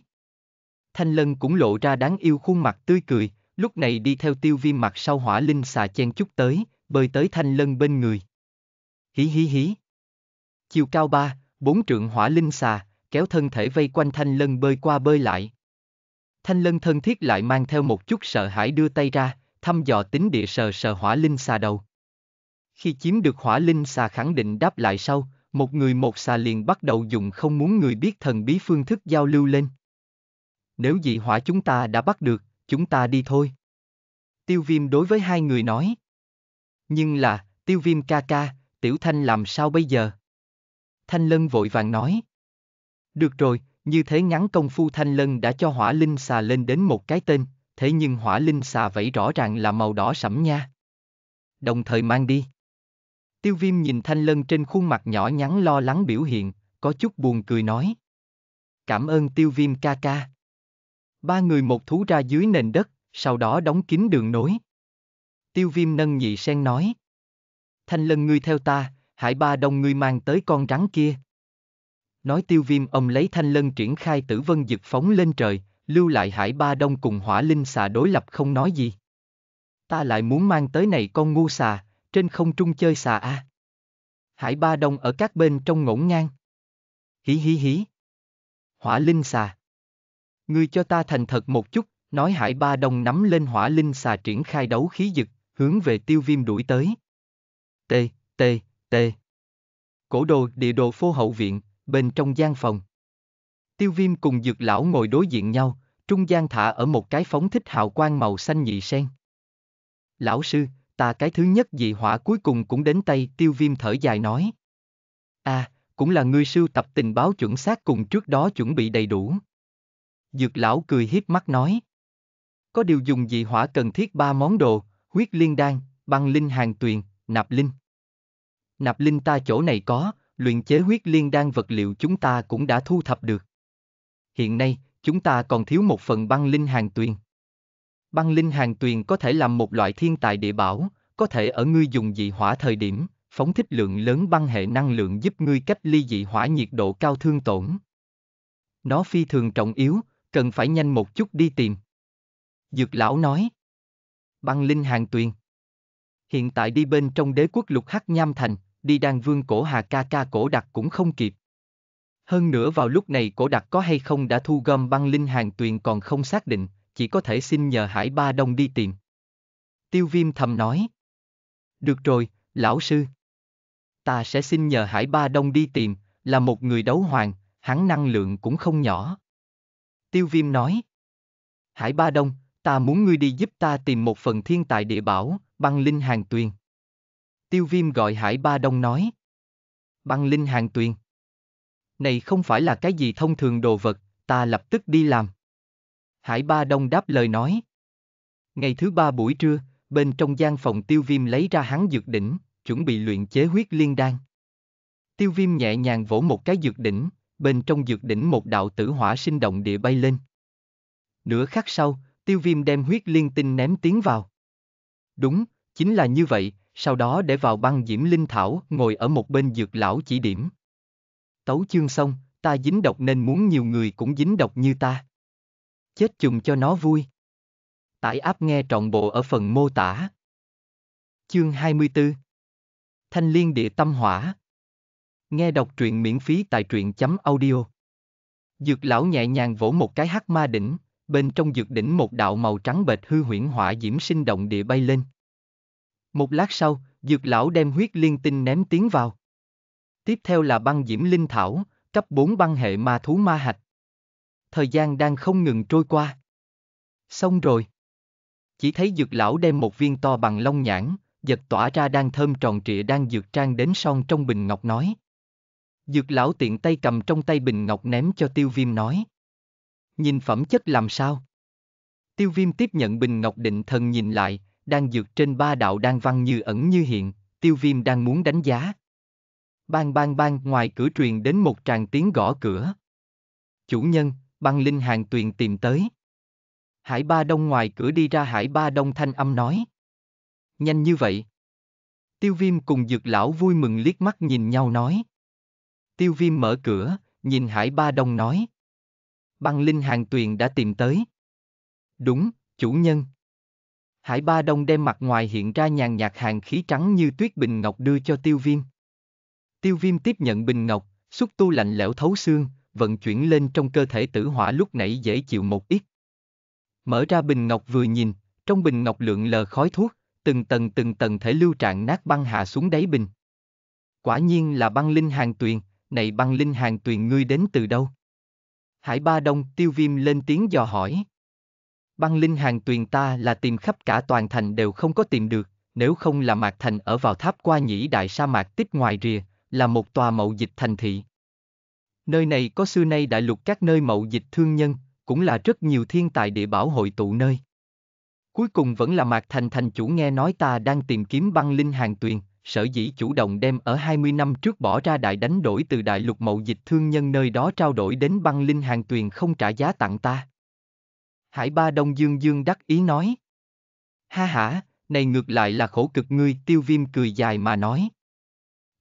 Thanh lân cũng lộ ra đáng yêu khuôn mặt tươi cười, lúc này đi theo tiêu viêm mặt sau hỏa linh xà chen chút tới, bơi tới thanh lân bên người. Hí hí hí. Chiều cao ba, bốn trượng hỏa linh xà, kéo thân thể vây quanh thanh lân bơi qua bơi lại. Thanh lân thân thiết lại mang theo một chút sợ hãi đưa tay ra, thăm dò tính địa sờ sờ hỏa linh xà đầu. Khi chiếm được hỏa linh xà khẳng định đáp lại sau, một người một xà liền bắt đầu dùng không muốn người biết thần bí phương thức giao lưu lên. Nếu dị hỏa chúng ta đã bắt được, chúng ta đi thôi. Tiêu viêm đối với hai người nói. Nhưng là, tiêu viêm ca ca, tiểu thanh làm sao bây giờ? Thanh lân vội vàng nói. Được rồi, như thế ngắn công phu thanh lân đã cho hỏa linh xà lên đến một cái tên, thế nhưng hỏa linh xà vẫy rõ ràng là màu đỏ sẫm nha. Đồng thời mang đi. Tiêu viêm nhìn thanh lân trên khuôn mặt nhỏ nhắn lo lắng biểu hiện, có chút buồn cười nói. Cảm ơn tiêu viêm ca ca. Ba người một thú ra dưới nền đất, sau đó đóng kín đường nối. Tiêu viêm nâng nhị sen nói. Thanh lân ngươi theo ta, hải ba đồng ngươi mang tới con rắn kia. Nói tiêu viêm ông lấy thanh lân triển khai tử vân dực phóng lên trời, lưu lại Hải Ba Đông cùng hỏa linh xà đối lập không nói gì. Ta lại muốn mang tới này con ngu xà, trên không trung chơi xà a. À. Hải Ba Đông ở các bên trong ngổn ngang. Hí hí hí. Hỏa linh xà. Ngươi cho ta thành thật một chút, nói Hải Ba Đông nắm lên hỏa linh xà triển khai đấu khí dực, hướng về tiêu viêm đuổi tới. T, T, T. Cổ đồ địa đồ phô hậu viện, bên trong gian phòng. Tiêu viêm cùng dược lão ngồi đối diện nhau, trung gian thả ở một cái phóng thích hào quang màu xanh nhị sen. Lão sư, ta cái thứ nhất dị hỏa cuối cùng cũng đến tay tiêu viêm thở dài nói. À, cũng là ngươi sưu tập tình báo chuẩn xác cùng trước đó chuẩn bị đầy đủ. Dược lão cười hiếp mắt nói. Có điều dùng dị hỏa cần thiết ba món đồ, huyết liên đan, băng linh hàng tuyền, nạp linh. Nạp linh ta chỗ này có, luyện chế huyết liên đan vật liệu chúng ta cũng đã thu thập được hiện nay, chúng ta còn thiếu một phần băng linh hàng tuyền. Băng linh hàng tuyền có thể làm một loại thiên tài địa bảo, có thể ở ngươi dùng dị hỏa thời điểm, phóng thích lượng lớn băng hệ năng lượng giúp ngươi cách ly dị hỏa nhiệt độ cao thương tổn. Nó phi thường trọng yếu, cần phải nhanh một chút đi tìm. Dược lão nói. Băng linh hàng tuyền. Hiện tại đi bên trong đế quốc lục hắc nham thành, đi đan vương cổ hà ca ca cổ đặc cũng không kịp. Hơn nữa vào lúc này cổ đặc có hay không đã thu gom băng linh hàng tuyền còn không xác định, chỉ có thể xin nhờ Hải Ba Đông đi tìm. Tiêu viêm thầm nói. Được rồi, lão sư. Ta sẽ xin nhờ Hải Ba Đông đi tìm, là một người đấu hoàng, hắn năng lượng cũng không nhỏ. Tiêu viêm nói. Hải Ba Đông, ta muốn ngươi đi giúp ta tìm một phần thiên tài địa bảo, băng linh hàng tuyền. Tiêu viêm gọi Hải Ba Đông nói. Băng linh hàng tuyền này không phải là cái gì thông thường đồ vật, ta lập tức đi làm. Hải Ba Đông đáp lời nói. Ngày thứ ba buổi trưa, bên trong gian phòng tiêu viêm lấy ra hắn dược đỉnh, chuẩn bị luyện chế huyết liên đan. Tiêu viêm nhẹ nhàng vỗ một cái dược đỉnh, bên trong dược đỉnh một đạo tử hỏa sinh động địa bay lên. Nửa khắc sau, tiêu viêm đem huyết liên tinh ném tiến vào. Đúng, chính là như vậy, sau đó để vào băng diễm linh thảo, ngồi ở một bên dược lão chỉ điểm tấu chương xong, ta dính độc nên muốn nhiều người cũng dính độc như ta. Chết chùm cho nó vui. Tải áp nghe trọn bộ ở phần mô tả. Chương 24 Thanh liên địa tâm hỏa Nghe đọc truyện miễn phí tại truyện chấm audio. Dược lão nhẹ nhàng vỗ một cái hắc ma đỉnh, bên trong dược đỉnh một đạo màu trắng bệt hư huyễn hỏa diễm sinh động địa bay lên. Một lát sau, dược lão đem huyết liên tinh ném tiến vào. Tiếp theo là băng diễm linh thảo, cấp 4 băng hệ ma thú ma hạch. Thời gian đang không ngừng trôi qua. Xong rồi. Chỉ thấy dược lão đem một viên to bằng long nhãn, giật tỏa ra đang thơm tròn trịa đang dược trang đến son trong bình ngọc nói. Dược lão tiện tay cầm trong tay bình ngọc ném cho tiêu viêm nói. Nhìn phẩm chất làm sao? Tiêu viêm tiếp nhận bình ngọc định thần nhìn lại, đang dược trên ba đạo đang văn như ẩn như hiện, tiêu viêm đang muốn đánh giá. Bang bang bang ngoài cửa truyền đến một tràng tiếng gõ cửa. Chủ nhân, băng linh hàng tuyền tìm tới. Hải ba đông ngoài cửa đi ra hải ba đông thanh âm nói. Nhanh như vậy. Tiêu viêm cùng dược lão vui mừng liếc mắt nhìn nhau nói. Tiêu viêm mở cửa, nhìn hải ba đông nói. Băng linh hàng tuyền đã tìm tới. Đúng, chủ nhân. Hải ba đông đem mặt ngoài hiện ra nhàn nhạt hàng khí trắng như tuyết bình ngọc đưa cho tiêu viêm. Tiêu viêm tiếp nhận bình ngọc, xúc tu lạnh lẽo thấu xương, vận chuyển lên trong cơ thể tử hỏa lúc nãy dễ chịu một ít. Mở ra bình ngọc vừa nhìn, trong bình ngọc lượng lờ khói thuốc, từng tầng từng tầng thể lưu trạng nát băng hạ xuống đáy bình. Quả nhiên là băng linh hàng tuyền, này băng linh hàng tuyền ngươi đến từ đâu? Hải Ba Đông tiêu viêm lên tiếng dò hỏi. Băng linh hàng tuyền ta là tìm khắp cả toàn thành đều không có tìm được, nếu không là mạc thành ở vào tháp qua nhĩ đại sa mạc tích ngoài rìa, là một tòa mậu dịch thành thị. Nơi này có xưa nay đại lục các nơi mậu dịch thương nhân, cũng là rất nhiều thiên tài địa bảo hội tụ nơi. Cuối cùng vẫn là Mạc Thành thành chủ nghe nói ta đang tìm kiếm băng linh hàng tuyền, sở dĩ chủ động đem ở 20 năm trước bỏ ra đại đánh đổi từ đại lục mậu dịch thương nhân nơi đó trao đổi đến băng linh hàng tuyền không trả giá tặng ta. Hải ba Đông Dương Dương đắc ý nói. Ha ha, này ngược lại là khổ cực ngươi tiêu viêm cười dài mà nói.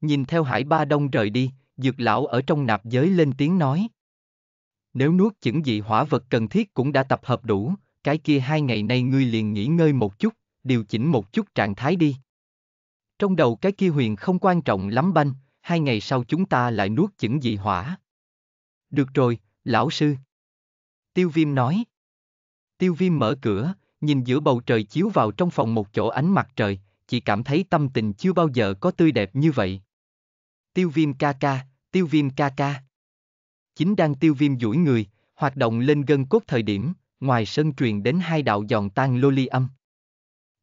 Nhìn theo hải ba đông rời đi, dược lão ở trong nạp giới lên tiếng nói. Nếu nuốt chững dị hỏa vật cần thiết cũng đã tập hợp đủ, cái kia hai ngày nay ngươi liền nghỉ ngơi một chút, điều chỉnh một chút trạng thái đi. Trong đầu cái kia huyền không quan trọng lắm banh, hai ngày sau chúng ta lại nuốt chững dị hỏa. Được rồi, lão sư. Tiêu viêm nói. Tiêu viêm mở cửa, nhìn giữa bầu trời chiếu vào trong phòng một chỗ ánh mặt trời, chỉ cảm thấy tâm tình chưa bao giờ có tươi đẹp như vậy. Tiêu viêm ca ca, tiêu viêm ca ca. Chính đang tiêu viêm duỗi người, hoạt động lên gân cốt thời điểm, ngoài sân truyền đến hai đạo giòn tan lô ly âm.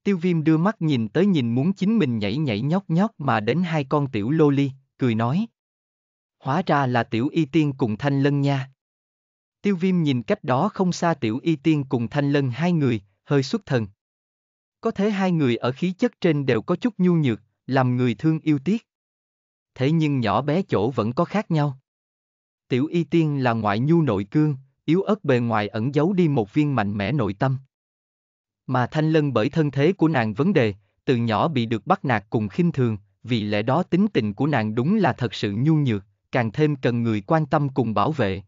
Tiêu viêm đưa mắt nhìn tới nhìn muốn chính mình nhảy nhảy nhóc nhóc mà đến hai con tiểu lô ly, cười nói. Hóa ra là tiểu y tiên cùng thanh lân nha. Tiêu viêm nhìn cách đó không xa tiểu y tiên cùng thanh lân hai người, hơi xuất thần. Có thể hai người ở khí chất trên đều có chút nhu nhược, làm người thương yêu tiếc thế nhưng nhỏ bé chỗ vẫn có khác nhau. Tiểu y tiên là ngoại nhu nội cương, yếu ớt bề ngoài ẩn giấu đi một viên mạnh mẽ nội tâm. Mà thanh lân bởi thân thế của nàng vấn đề, từ nhỏ bị được bắt nạt cùng khinh thường, vì lẽ đó tính tình của nàng đúng là thật sự nhu nhược, càng thêm cần người quan tâm cùng bảo vệ.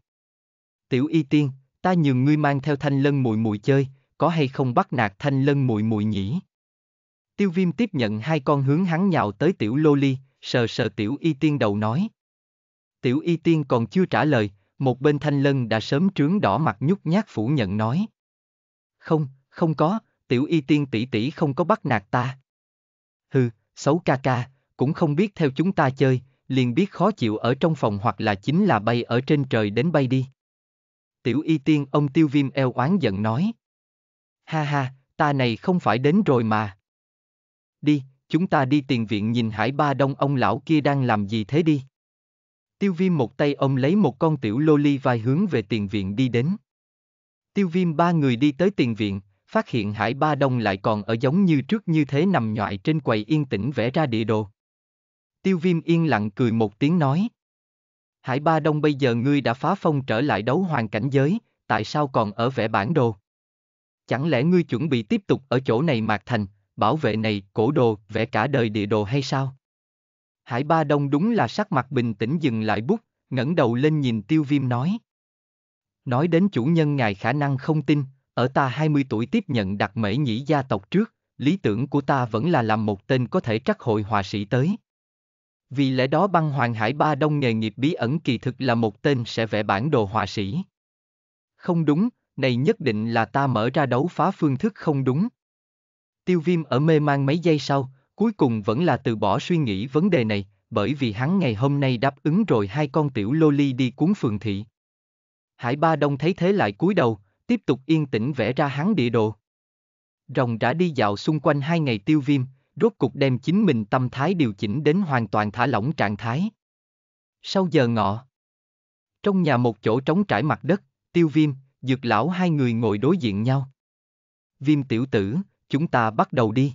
Tiểu y tiên, ta nhường ngươi mang theo thanh lân mùi mùi chơi, có hay không bắt nạt thanh lân mùi mùi nhỉ? Tiêu viêm tiếp nhận hai con hướng hắn nhào tới tiểu lô ly, sờ sờ tiểu y tiên đầu nói. Tiểu y tiên còn chưa trả lời, một bên thanh lân đã sớm trướng đỏ mặt nhút nhát phủ nhận nói. Không, không có, tiểu y tiên tỷ tỷ không có bắt nạt ta. Hừ, xấu ca ca, cũng không biết theo chúng ta chơi, liền biết khó chịu ở trong phòng hoặc là chính là bay ở trên trời đến bay đi. Tiểu y tiên ông tiêu viêm eo oán giận nói. Ha ha, ta này không phải đến rồi mà. Đi, chúng ta đi tiền viện nhìn hải ba đông ông lão kia đang làm gì thế đi. Tiêu viêm một tay ông lấy một con tiểu lô ly vai hướng về tiền viện đi đến. Tiêu viêm ba người đi tới tiền viện, phát hiện hải ba đông lại còn ở giống như trước như thế nằm nhọại trên quầy yên tĩnh vẽ ra địa đồ. Tiêu viêm yên lặng cười một tiếng nói. Hải ba đông bây giờ ngươi đã phá phong trở lại đấu hoàng cảnh giới, tại sao còn ở vẽ bản đồ? Chẳng lẽ ngươi chuẩn bị tiếp tục ở chỗ này mạc thành, bảo vệ này, cổ đồ, vẽ cả đời địa đồ hay sao? Hải Ba Đông đúng là sắc mặt bình tĩnh dừng lại bút, ngẩng đầu lên nhìn tiêu viêm nói. Nói đến chủ nhân ngài khả năng không tin, ở ta 20 tuổi tiếp nhận đặc mễ nhĩ gia tộc trước, lý tưởng của ta vẫn là làm một tên có thể trắc hội họa sĩ tới. Vì lẽ đó băng hoàng hải ba đông nghề nghiệp bí ẩn kỳ thực là một tên sẽ vẽ bản đồ họa sĩ. Không đúng, này nhất định là ta mở ra đấu phá phương thức không đúng. Tiêu viêm ở mê mang mấy giây sau, cuối cùng vẫn là từ bỏ suy nghĩ vấn đề này, bởi vì hắn ngày hôm nay đáp ứng rồi hai con tiểu loli đi cuốn phường thị. Hải Ba Đông thấy thế lại cúi đầu, tiếp tục yên tĩnh vẽ ra hắn địa đồ. Rồng đã đi dạo xung quanh hai ngày tiêu viêm, rốt cục đem chính mình tâm thái điều chỉnh đến hoàn toàn thả lỏng trạng thái. Sau giờ ngọ, trong nhà một chỗ trống trải mặt đất, tiêu viêm, dược lão hai người ngồi đối diện nhau. Viêm tiểu tử, chúng ta bắt đầu đi.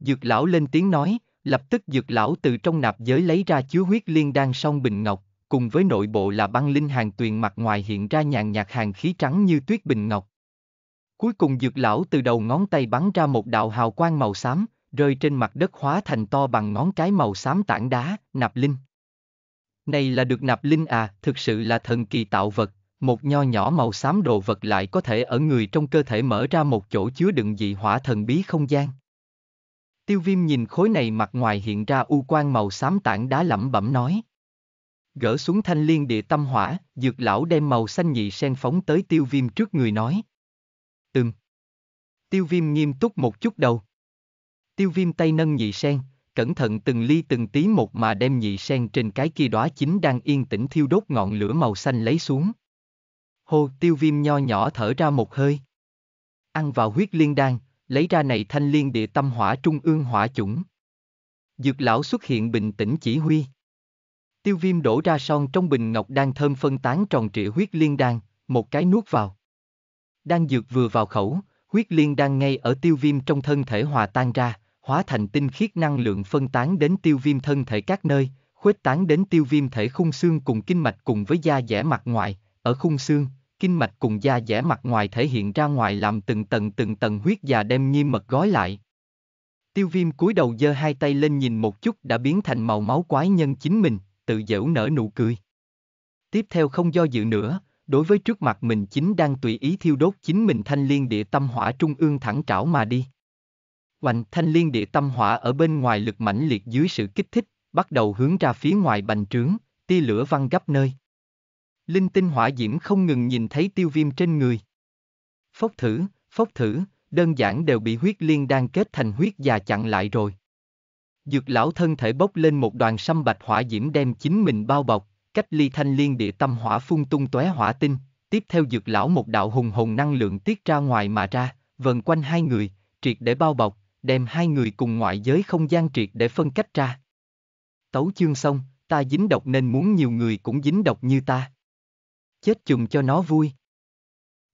Dược lão lên tiếng nói, lập tức dược lão từ trong nạp giới lấy ra chứa huyết liên đan song bình ngọc, cùng với nội bộ là băng linh hàng tuyền mặt ngoài hiện ra nhàn nhạt hàng khí trắng như tuyết bình ngọc. Cuối cùng dược lão từ đầu ngón tay bắn ra một đạo hào quang màu xám, rơi trên mặt đất hóa thành to bằng ngón cái màu xám tảng đá, nạp linh. Này là được nạp linh à, thực sự là thần kỳ tạo vật, một nho nhỏ màu xám đồ vật lại có thể ở người trong cơ thể mở ra một chỗ chứa đựng dị hỏa thần bí không gian. Tiêu viêm nhìn khối này mặt ngoài hiện ra u quan màu xám tảng đá lẩm bẩm nói. Gỡ xuống thanh liên địa tâm hỏa, dược lão đem màu xanh nhị sen phóng tới tiêu viêm trước người nói. Ừm. Tiêu viêm nghiêm túc một chút đầu. Tiêu viêm tay nâng nhị sen, cẩn thận từng ly từng tí một mà đem nhị sen trên cái kia đó chính đang yên tĩnh thiêu đốt ngọn lửa màu xanh lấy xuống. Hô, tiêu viêm nho nhỏ thở ra một hơi. Ăn vào huyết liên đan, lấy ra này thanh liên địa tâm hỏa trung ương hỏa chủng. Dược lão xuất hiện bình tĩnh chỉ huy. Tiêu viêm đổ ra son trong bình ngọc đan thơm phân tán tròn trịa huyết liên đan, một cái nuốt vào. Đan dược vừa vào khẩu, huyết liên đan ngay ở tiêu viêm trong thân thể hòa tan ra, hóa thành tinh khiết năng lượng phân tán đến tiêu viêm thân thể các nơi, khuếch tán đến tiêu viêm thể khung xương cùng kinh mạch cùng với da dẻ mặt ngoại, ở khung xương, kinh mạch cùng da dẻ mặt ngoài thể hiện ra ngoài làm từng tầng từng tầng huyết già đem nghiêm mật gói lại. Tiêu viêm cúi đầu giơ hai tay lên nhìn một chút đã biến thành màu máu quái nhân chính mình, tự dễu nở nụ cười. Tiếp theo không do dự nữa, đối với trước mặt mình chính đang tùy ý thiêu đốt chính mình thanh liên địa tâm hỏa trung ương thẳng trảo mà đi. Hoành thanh liên địa tâm hỏa ở bên ngoài lực mãnh liệt dưới sự kích thích, bắt đầu hướng ra phía ngoài bành trướng, tia lửa văng gấp nơi linh tinh hỏa diễm không ngừng nhìn thấy tiêu viêm trên người. Phốc thử, phốc thử, đơn giản đều bị huyết liên đang kết thành huyết già chặn lại rồi. Dược lão thân thể bốc lên một đoàn xâm bạch hỏa diễm đem chính mình bao bọc, cách ly thanh liên địa tâm hỏa phun tung tóe hỏa tinh, tiếp theo dược lão một đạo hùng hồn năng lượng tiết ra ngoài mà ra, vần quanh hai người, triệt để bao bọc, đem hai người cùng ngoại giới không gian triệt để phân cách ra. Tấu chương xong, ta dính độc nên muốn nhiều người cũng dính độc như ta chết chùm cho nó vui.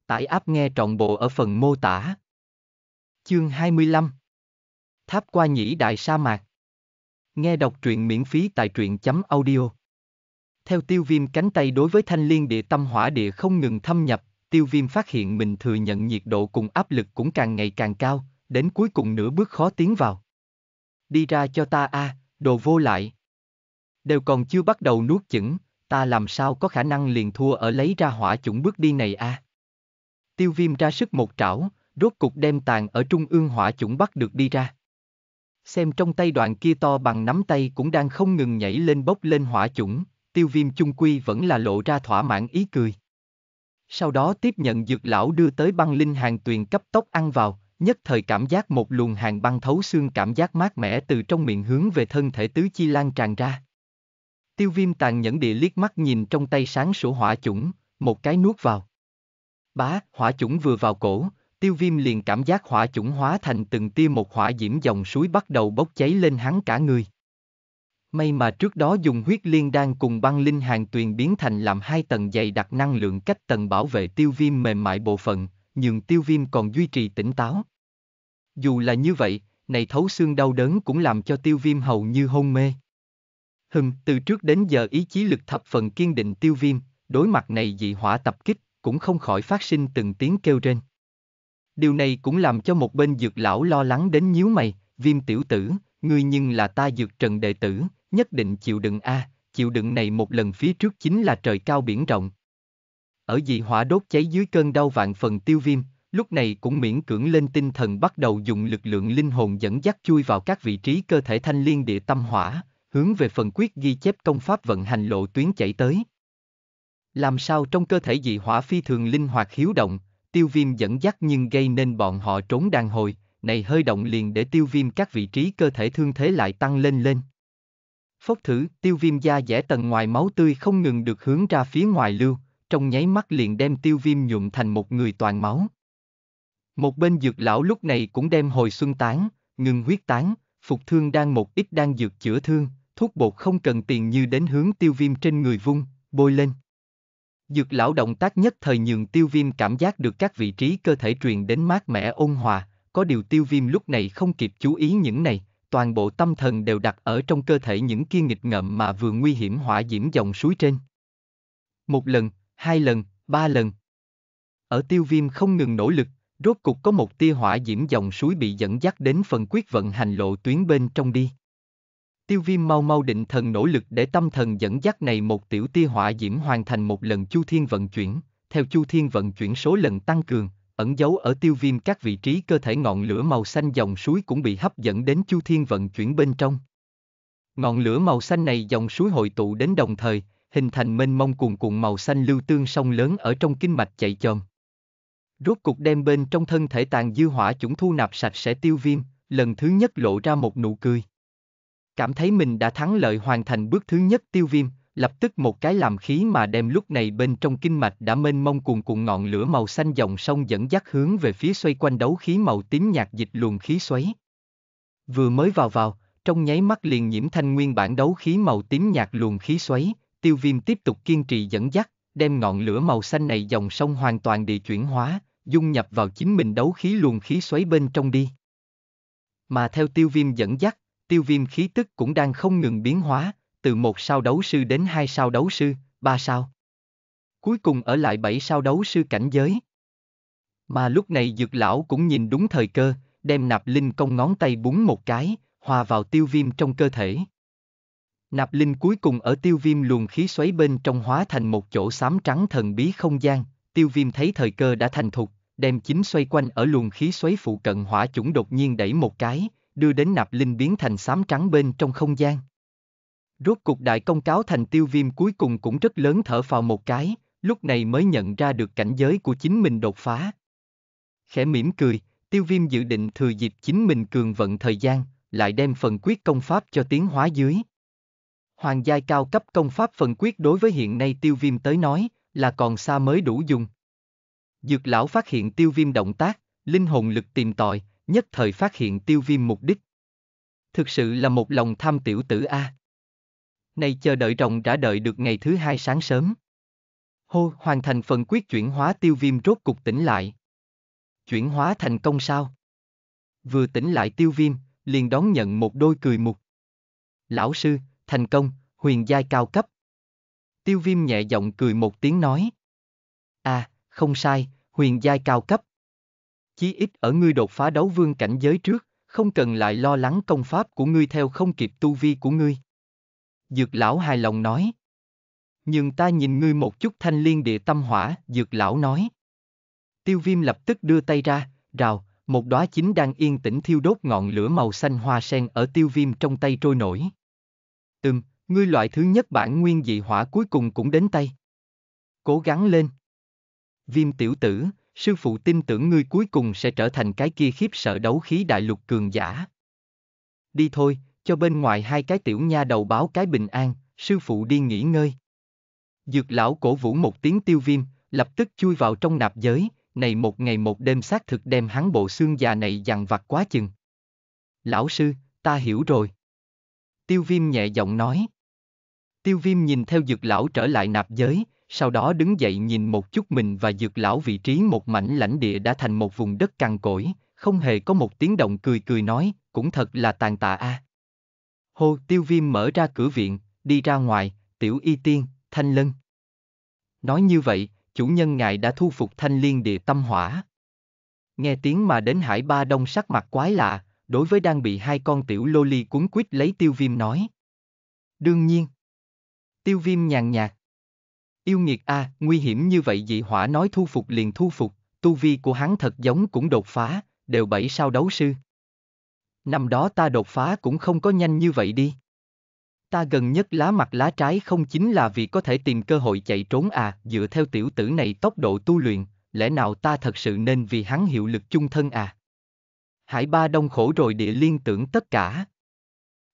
Tải áp nghe trọn bộ ở phần mô tả. Chương 25 Tháp qua nhĩ đại sa mạc Nghe đọc truyện miễn phí tại truyện.audio chấm Theo tiêu viêm cánh tay đối với thanh liên địa tâm hỏa địa không ngừng thâm nhập, tiêu viêm phát hiện mình thừa nhận nhiệt độ cùng áp lực cũng càng ngày càng cao, đến cuối cùng nửa bước khó tiến vào. Đi ra cho ta a, à, đồ vô lại. Đều còn chưa bắt đầu nuốt chửng, ta làm sao có khả năng liền thua ở lấy ra hỏa chủng bước đi này a à? Tiêu viêm ra sức một trảo, rốt cục đem tàn ở trung ương hỏa chủng bắt được đi ra. Xem trong tay đoạn kia to bằng nắm tay cũng đang không ngừng nhảy lên bốc lên hỏa chủng, tiêu viêm chung quy vẫn là lộ ra thỏa mãn ý cười. Sau đó tiếp nhận dược lão đưa tới băng linh hàng tuyền cấp tốc ăn vào, nhất thời cảm giác một luồng hàng băng thấu xương cảm giác mát mẻ từ trong miệng hướng về thân thể tứ chi lan tràn ra. Tiêu viêm tàn nhẫn địa liếc mắt nhìn trong tay sáng sủa hỏa chủng, một cái nuốt vào. Bá, hỏa chủng vừa vào cổ, tiêu viêm liền cảm giác hỏa chủng hóa thành từng tia một hỏa diễm dòng suối bắt đầu bốc cháy lên hắn cả người. May mà trước đó dùng huyết liên đan cùng băng linh hàng tuyền biến thành làm hai tầng dày đặc năng lượng cách tầng bảo vệ tiêu viêm mềm mại bộ phận, nhưng tiêu viêm còn duy trì tỉnh táo. Dù là như vậy, này thấu xương đau đớn cũng làm cho tiêu viêm hầu như hôn mê. Hừm, từ trước đến giờ ý chí lực thập phần kiên định tiêu viêm, đối mặt này dị hỏa tập kích, cũng không khỏi phát sinh từng tiếng kêu trên Điều này cũng làm cho một bên dược lão lo lắng đến nhíu mày, viêm tiểu tử, ngươi nhưng là ta dược trần đệ tử, nhất định chịu đựng a, chịu đựng này một lần phía trước chính là trời cao biển rộng. Ở dị hỏa đốt cháy dưới cơn đau vạn phần tiêu viêm, lúc này cũng miễn cưỡng lên tinh thần bắt đầu dùng lực lượng linh hồn dẫn dắt chui vào các vị trí cơ thể thanh liên địa tâm hỏa, hướng về phần quyết ghi chép công pháp vận hành lộ tuyến chảy tới. Làm sao trong cơ thể dị hỏa phi thường linh hoạt hiếu động, tiêu viêm dẫn dắt nhưng gây nên bọn họ trốn đàn hồi, này hơi động liền để tiêu viêm các vị trí cơ thể thương thế lại tăng lên lên. Phốc thử, tiêu viêm da dẻ tầng ngoài máu tươi không ngừng được hướng ra phía ngoài lưu, trong nháy mắt liền đem tiêu viêm nhuộm thành một người toàn máu. Một bên dược lão lúc này cũng đem hồi xuân tán, ngừng huyết tán, phục thương đang một ít đang dược chữa thương, thuốc bột không cần tiền như đến hướng tiêu viêm trên người vung, bôi lên. Dược lão động tác nhất thời nhường tiêu viêm cảm giác được các vị trí cơ thể truyền đến mát mẻ ôn hòa, có điều tiêu viêm lúc này không kịp chú ý những này, toàn bộ tâm thần đều đặt ở trong cơ thể những kia nghịch ngợm mà vừa nguy hiểm hỏa diễm dòng suối trên. Một lần, hai lần, ba lần. Ở tiêu viêm không ngừng nỗ lực, rốt cục có một tia hỏa diễm dòng suối bị dẫn dắt đến phần quyết vận hành lộ tuyến bên trong đi. Tiêu viêm mau mau định thần nỗ lực để tâm thần dẫn dắt này một tiểu tia hỏa diễm hoàn thành một lần chu thiên vận chuyển, theo chu thiên vận chuyển số lần tăng cường, ẩn giấu ở tiêu viêm các vị trí cơ thể ngọn lửa màu xanh dòng suối cũng bị hấp dẫn đến chu thiên vận chuyển bên trong. Ngọn lửa màu xanh này dòng suối hội tụ đến đồng thời, hình thành mênh mông cuồn cuộn màu xanh lưu tương sông lớn ở trong kinh mạch chạy chồm. Rốt cục đem bên trong thân thể tàn dư hỏa chúng thu nạp sạch sẽ tiêu viêm, lần thứ nhất lộ ra một nụ cười. Cảm thấy mình đã thắng lợi hoàn thành bước thứ nhất tiêu viêm, lập tức một cái làm khí mà đem lúc này bên trong kinh mạch đã mênh mông cuồn cuộn ngọn lửa màu xanh dòng sông dẫn dắt hướng về phía xoay quanh đấu khí màu tím nhạt dịch luồng khí xoáy. Vừa mới vào vào, trong nháy mắt liền nhiễm thanh nguyên bản đấu khí màu tím nhạt luồng khí xoáy, tiêu viêm tiếp tục kiên trì dẫn dắt, đem ngọn lửa màu xanh này dòng sông hoàn toàn địa chuyển hóa, dung nhập vào chính mình đấu khí luồng khí xoáy bên trong đi. Mà theo tiêu viêm dẫn dắt, tiêu viêm khí tức cũng đang không ngừng biến hóa, từ một sao đấu sư đến hai sao đấu sư, ba sao. Cuối cùng ở lại bảy sao đấu sư cảnh giới. Mà lúc này dược lão cũng nhìn đúng thời cơ, đem nạp linh công ngón tay búng một cái, hòa vào tiêu viêm trong cơ thể. Nạp linh cuối cùng ở tiêu viêm luồng khí xoáy bên trong hóa thành một chỗ xám trắng thần bí không gian, tiêu viêm thấy thời cơ đã thành thục, đem chính xoay quanh ở luồng khí xoáy phụ cận hỏa chủng đột nhiên đẩy một cái, đưa đến nạp linh biến thành xám trắng bên trong không gian. Rốt cuộc đại công cáo thành tiêu viêm cuối cùng cũng rất lớn thở vào một cái, lúc này mới nhận ra được cảnh giới của chính mình đột phá. Khẽ mỉm cười, tiêu viêm dự định thừa dịp chính mình cường vận thời gian, lại đem phần quyết công pháp cho tiến hóa dưới. Hoàng giai cao cấp công pháp phần quyết đối với hiện nay tiêu viêm tới nói, là còn xa mới đủ dùng. Dược lão phát hiện tiêu viêm động tác, linh hồn lực tìm tòi, nhất thời phát hiện tiêu viêm mục đích. Thực sự là một lòng tham tiểu tử A. Nay chờ đợi rồng đã đợi được ngày thứ hai sáng sớm. Hô, hoàn thành phần quyết chuyển hóa tiêu viêm rốt cục tỉnh lại. Chuyển hóa thành công sao? Vừa tỉnh lại tiêu viêm, liền đón nhận một đôi cười mục. Lão sư, thành công, huyền giai cao cấp. Tiêu viêm nhẹ giọng cười một tiếng nói. À, không sai, huyền giai cao cấp chí ít ở ngươi đột phá đấu vương cảnh giới trước, không cần lại lo lắng công pháp của ngươi theo không kịp tu vi của ngươi. Dược lão hài lòng nói. Nhưng ta nhìn ngươi một chút thanh liên địa tâm hỏa, dược lão nói. Tiêu viêm lập tức đưa tay ra, rào, một đóa chính đang yên tĩnh thiêu đốt ngọn lửa màu xanh hoa sen ở tiêu viêm trong tay trôi nổi. Ừm, ngươi loại thứ nhất bản nguyên dị hỏa cuối cùng cũng đến tay. Cố gắng lên. Viêm tiểu tử, sư phụ tin tưởng ngươi cuối cùng sẽ trở thành cái kia khiếp sợ đấu khí đại lục cường giả. Đi thôi, cho bên ngoài hai cái tiểu nha đầu báo cái bình an, sư phụ đi nghỉ ngơi. Dược lão cổ vũ một tiếng tiêu viêm, lập tức chui vào trong nạp giới, này một ngày một đêm xác thực đem hắn bộ xương già này dằn vặt quá chừng. Lão sư, ta hiểu rồi. Tiêu viêm nhẹ giọng nói. Tiêu viêm nhìn theo dược lão trở lại nạp giới, sau đó đứng dậy nhìn một chút mình và dược lão vị trí một mảnh lãnh địa đã thành một vùng đất cằn cỗi, không hề có một tiếng động cười cười nói, cũng thật là tàn tạ a. À. Hồ Tiêu Viêm mở ra cửa viện, đi ra ngoài, tiểu y tiên, thanh lân. Nói như vậy, chủ nhân ngài đã thu phục thanh liên địa tâm hỏa. Nghe tiếng mà đến hải ba đông sắc mặt quái lạ, đối với đang bị hai con tiểu lô ly cuốn quýt lấy tiêu viêm nói. Đương nhiên. Tiêu viêm nhàn nhạt. Yêu nghiệt a, à, nguy hiểm như vậy dị hỏa nói thu phục liền thu phục, tu vi của hắn thật giống cũng đột phá, đều bảy sao đấu sư. Năm đó ta đột phá cũng không có nhanh như vậy đi. Ta gần nhất lá mặt lá trái không chính là vì có thể tìm cơ hội chạy trốn à, dựa theo tiểu tử này tốc độ tu luyện, lẽ nào ta thật sự nên vì hắn hiệu lực chung thân à? Hải ba đông khổ rồi địa liên tưởng tất cả.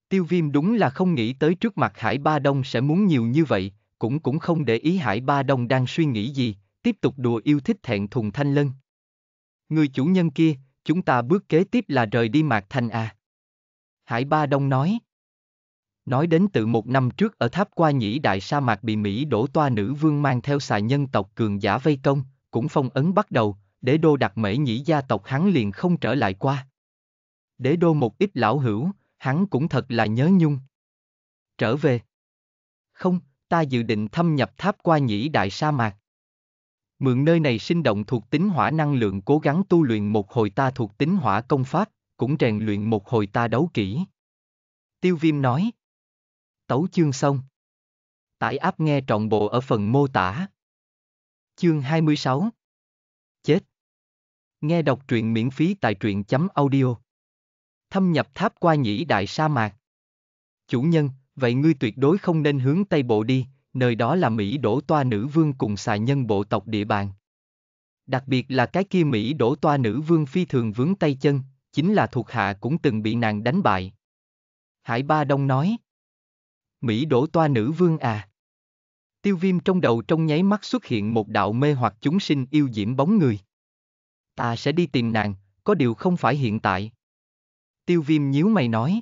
Tiêu viêm đúng là không nghĩ tới trước mặt hải ba đông sẽ muốn nhiều như vậy, cũng cũng không để ý Hải Ba Đông đang suy nghĩ gì, tiếp tục đùa yêu thích thẹn thùng Thanh Lân. Người chủ nhân kia, chúng ta bước kế tiếp là rời đi Mạc Thành à. Hải Ba Đông nói. Nói đến từ một năm trước ở tháp qua nhĩ đại sa mạc bị Mỹ đổ toa nữ vương mang theo xài nhân tộc cường giả vây công, cũng phong ấn bắt đầu, đế đô đặt mễ nhĩ gia tộc hắn liền không trở lại qua. Đế đô một ít lão hữu, hắn cũng thật là nhớ nhung. Trở về. Không, ta dự định thâm nhập tháp qua nhĩ đại sa mạc. Mượn nơi này sinh động thuộc tính hỏa năng lượng cố gắng tu luyện một hồi ta thuộc tính hỏa công pháp, cũng rèn luyện một hồi ta đấu kỹ. Tiêu viêm nói. Tấu chương xong. Tải áp nghe trọn bộ ở phần mô tả. Chương 26 Chết Nghe đọc truyện miễn phí tại truyện chấm audio. Thâm nhập tháp qua nhĩ đại sa mạc. Chủ nhân, vậy ngươi tuyệt đối không nên hướng Tây Bộ đi, nơi đó là Mỹ đổ toa nữ vương cùng xà nhân bộ tộc địa bàn. Đặc biệt là cái kia Mỹ đổ toa nữ vương phi thường vướng tay chân, chính là thuộc hạ cũng từng bị nàng đánh bại. Hải Ba Đông nói. Mỹ đổ toa nữ vương à. Tiêu viêm trong đầu trong nháy mắt xuất hiện một đạo mê hoặc chúng sinh yêu diễm bóng người. Ta sẽ đi tìm nàng, có điều không phải hiện tại. Tiêu viêm nhíu mày nói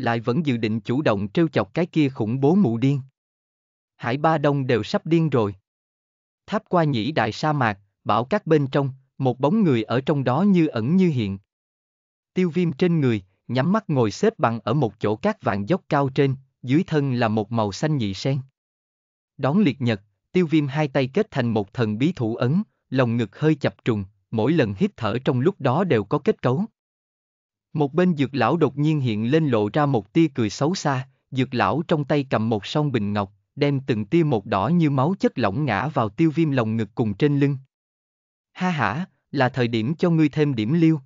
lại vẫn dự định chủ động trêu chọc cái kia khủng bố mụ điên. Hải Ba Đông đều sắp điên rồi. Tháp qua nhĩ đại sa mạc, bảo các bên trong, một bóng người ở trong đó như ẩn như hiện. Tiêu viêm trên người, nhắm mắt ngồi xếp bằng ở một chỗ các vạn dốc cao trên, dưới thân là một màu xanh nhị sen. Đón liệt nhật, tiêu viêm hai tay kết thành một thần bí thủ ấn, lòng ngực hơi chập trùng, mỗi lần hít thở trong lúc đó đều có kết cấu. Một bên dược lão đột nhiên hiện lên lộ ra một tia cười xấu xa, dược lão trong tay cầm một song bình ngọc, đem từng tia một đỏ như máu chất lỏng ngã vào tiêu viêm lồng ngực cùng trên lưng. Ha ha, là thời điểm cho ngươi thêm điểm liêu.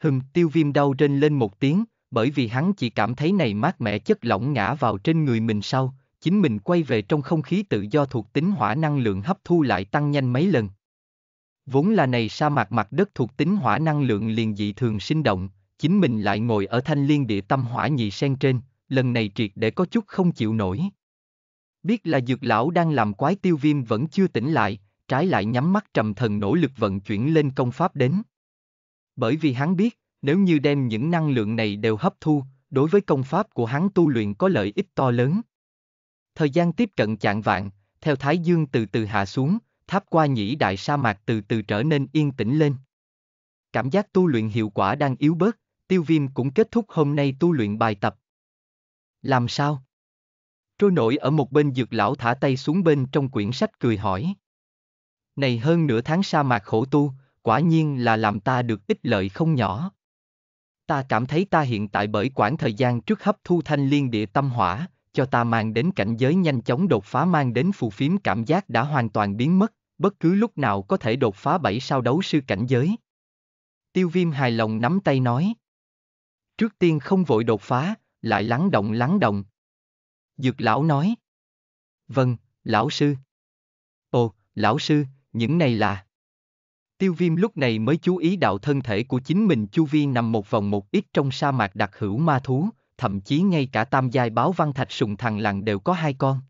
Hừm, tiêu viêm đau trên lên một tiếng, bởi vì hắn chỉ cảm thấy này mát mẻ chất lỏng ngã vào trên người mình sau, chính mình quay về trong không khí tự do thuộc tính hỏa năng lượng hấp thu lại tăng nhanh mấy lần. Vốn là này sa mạc mặt đất thuộc tính hỏa năng lượng liền dị thường sinh động, chính mình lại ngồi ở thanh liên địa tâm hỏa nhị sen trên, lần này triệt để có chút không chịu nổi. Biết là dược lão đang làm quái tiêu viêm vẫn chưa tỉnh lại, trái lại nhắm mắt trầm thần nỗ lực vận chuyển lên công pháp đến. Bởi vì hắn biết, nếu như đem những năng lượng này đều hấp thu, đối với công pháp của hắn tu luyện có lợi ích to lớn. Thời gian tiếp cận chạng vạn, theo Thái Dương từ từ hạ xuống, tháp qua nhĩ đại sa mạc từ từ trở nên yên tĩnh lên. Cảm giác tu luyện hiệu quả đang yếu bớt, Tiêu viêm cũng kết thúc hôm nay tu luyện bài tập. Làm sao? Trôi nổi ở một bên dược lão thả tay xuống bên trong quyển sách cười hỏi. Này hơn nửa tháng sa mạc khổ tu, quả nhiên là làm ta được ích lợi không nhỏ. Ta cảm thấy ta hiện tại bởi quãng thời gian trước hấp thu thanh liên địa tâm hỏa, cho ta mang đến cảnh giới nhanh chóng đột phá mang đến phù phiếm cảm giác đã hoàn toàn biến mất, bất cứ lúc nào có thể đột phá bảy sao đấu sư cảnh giới. Tiêu viêm hài lòng nắm tay nói. Trước tiên không vội đột phá, lại lắng động lắng động. Dược lão nói. Vâng, lão sư. Ồ, lão sư, những này là... Tiêu viêm lúc này mới chú ý đạo thân thể của chính mình chu vi nằm một vòng một ít trong sa mạc đặc hữu ma thú, thậm chí ngay cả tam giai báo văn thạch sùng thằng lằn đều có hai con.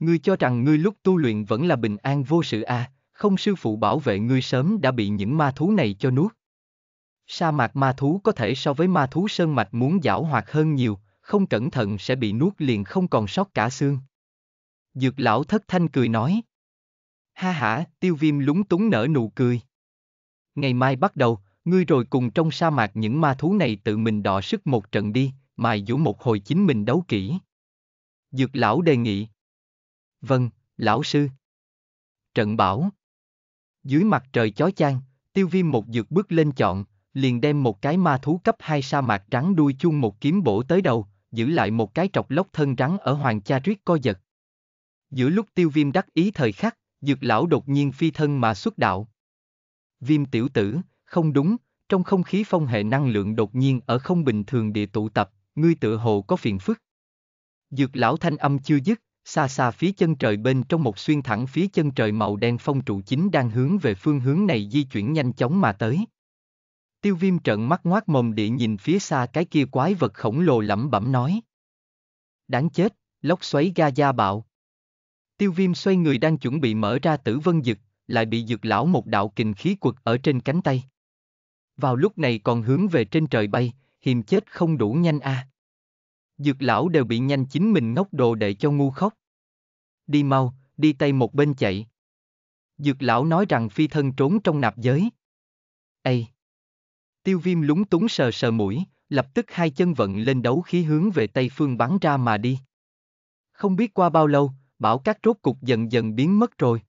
Ngươi cho rằng ngươi lúc tu luyện vẫn là bình an vô sự a, à, không sư phụ bảo vệ ngươi sớm đã bị những ma thú này cho nuốt. Sa mạc ma thú có thể so với ma thú sơn mạch muốn giảo hoạt hơn nhiều, không cẩn thận sẽ bị nuốt liền không còn sót cả xương. Dược lão thất thanh cười nói. Ha ha, tiêu viêm lúng túng nở nụ cười. Ngày mai bắt đầu, ngươi rồi cùng trong sa mạc những ma thú này tự mình đọ sức một trận đi, mài dũ một hồi chính mình đấu kỹ. Dược lão đề nghị. Vâng, lão sư. Trận bảo. Dưới mặt trời chói chang, tiêu viêm một dược bước lên chọn, liền đem một cái ma thú cấp hai sa mạc trắng đuôi chuông một kiếm bổ tới đầu, giữ lại một cái trọc lốc thân rắn ở hoàng cha riết co giật. Giữa lúc tiêu viêm đắc ý thời khắc, dược lão đột nhiên phi thân mà xuất đạo. Viêm tiểu tử, không đúng, trong không khí phong hệ năng lượng đột nhiên ở không bình thường địa tụ tập, ngươi tự hồ có phiền phức. Dược lão thanh âm chưa dứt, xa xa phía chân trời bên trong một xuyên thẳng phía chân trời màu đen phong trụ chính đang hướng về phương hướng này di chuyển nhanh chóng mà tới. Tiêu viêm trợn mắt ngoác mồm địa nhìn phía xa cái kia quái vật khổng lồ lẩm bẩm nói. Đáng chết, lốc xoáy ga gia bạo. Tiêu viêm xoay người đang chuẩn bị mở ra tử vân dực, lại bị dược lão một đạo kình khí quật ở trên cánh tay. Vào lúc này còn hướng về trên trời bay, hiềm chết không đủ nhanh a. À. Dược lão đều bị nhanh chính mình ngốc đồ để cho ngu khóc. Đi mau, đi tay một bên chạy. Dược lão nói rằng phi thân trốn trong nạp giới. Ây! Tiêu viêm lúng túng sờ sờ mũi, lập tức hai chân vận lên đấu khí hướng về Tây Phương bắn ra mà đi. Không biết qua bao lâu, bảo cát rốt cục dần dần biến mất rồi.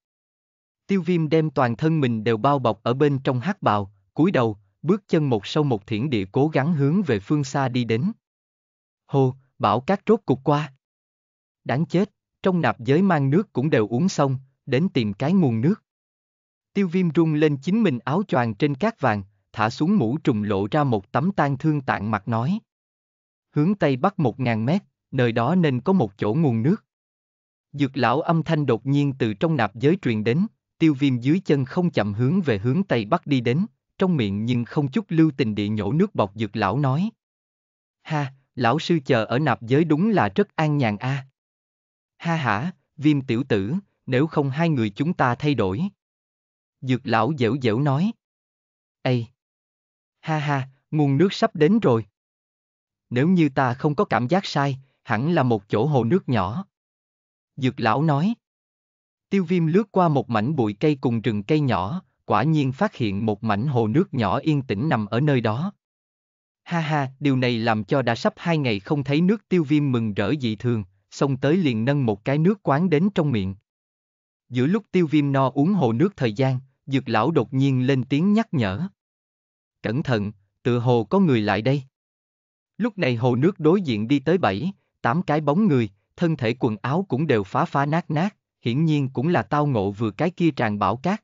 Tiêu viêm đem toàn thân mình đều bao bọc ở bên trong hát bào, cúi đầu, bước chân một sâu một thiển địa cố gắng hướng về phương xa đi đến. Hô, bảo cát rốt cục qua. Đáng chết, trong nạp giới mang nước cũng đều uống xong, đến tìm cái nguồn nước. Tiêu viêm rung lên chính mình áo choàng trên cát vàng, thả xuống mũ trùng lộ ra một tấm tan thương tạng mặt nói. Hướng Tây Bắc một ngàn mét, nơi đó nên có một chỗ nguồn nước. Dược lão âm thanh đột nhiên từ trong nạp giới truyền đến, tiêu viêm dưới chân không chậm hướng về hướng Tây Bắc đi đến, trong miệng nhưng không chút lưu tình địa nhổ nước bọc dược lão nói. Ha, lão sư chờ ở nạp giới đúng là rất an nhàn a. À. Ha hả, viêm tiểu tử, nếu không hai người chúng ta thay đổi. Dược lão dễu dễu nói. Ây! Ha ha, nguồn nước sắp đến rồi. Nếu như ta không có cảm giác sai, hẳn là một chỗ hồ nước nhỏ. Dược lão nói. Tiêu viêm lướt qua một mảnh bụi cây cùng rừng cây nhỏ, quả nhiên phát hiện một mảnh hồ nước nhỏ yên tĩnh nằm ở nơi đó. Ha ha, điều này làm cho đã sắp hai ngày không thấy nước tiêu viêm mừng rỡ dị thường, xông tới liền nâng một cái nước quán đến trong miệng. Giữa lúc tiêu viêm no uống hồ nước thời gian, dược lão đột nhiên lên tiếng nhắc nhở cẩn thận, tựa hồ có người lại đây. Lúc này hồ nước đối diện đi tới bảy, tám cái bóng người, thân thể quần áo cũng đều phá phá nát nát, hiển nhiên cũng là tao ngộ vừa cái kia tràn bão cát.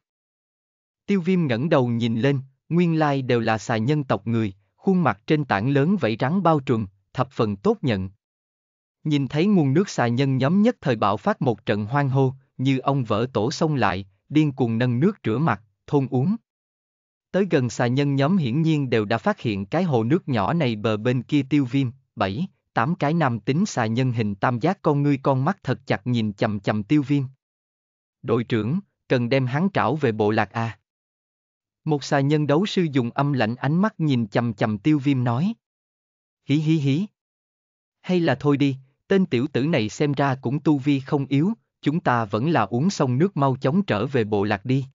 Tiêu viêm ngẩng đầu nhìn lên, nguyên lai đều là xài nhân tộc người, khuôn mặt trên tảng lớn vẫy rắn bao trùm, thập phần tốt nhận. Nhìn thấy nguồn nước xài nhân nhóm nhất thời bạo phát một trận hoang hô, như ông vỡ tổ sông lại, điên cuồng nâng nước rửa mặt, thôn uống. Tới gần xà nhân nhóm hiển nhiên đều đã phát hiện cái hồ nước nhỏ này bờ bên kia tiêu viêm, bảy, tám cái nam tính xà nhân hình tam giác con ngươi con mắt thật chặt nhìn chầm chầm tiêu viêm. Đội trưởng, cần đem hắn trảo về bộ lạc à. Một xà nhân đấu sư dùng âm lạnh ánh mắt nhìn chầm chầm tiêu viêm nói. Hí hí hí. Hay là thôi đi, tên tiểu tử này xem ra cũng tu vi không yếu, chúng ta vẫn là uống xong nước mau chóng trở về bộ lạc đi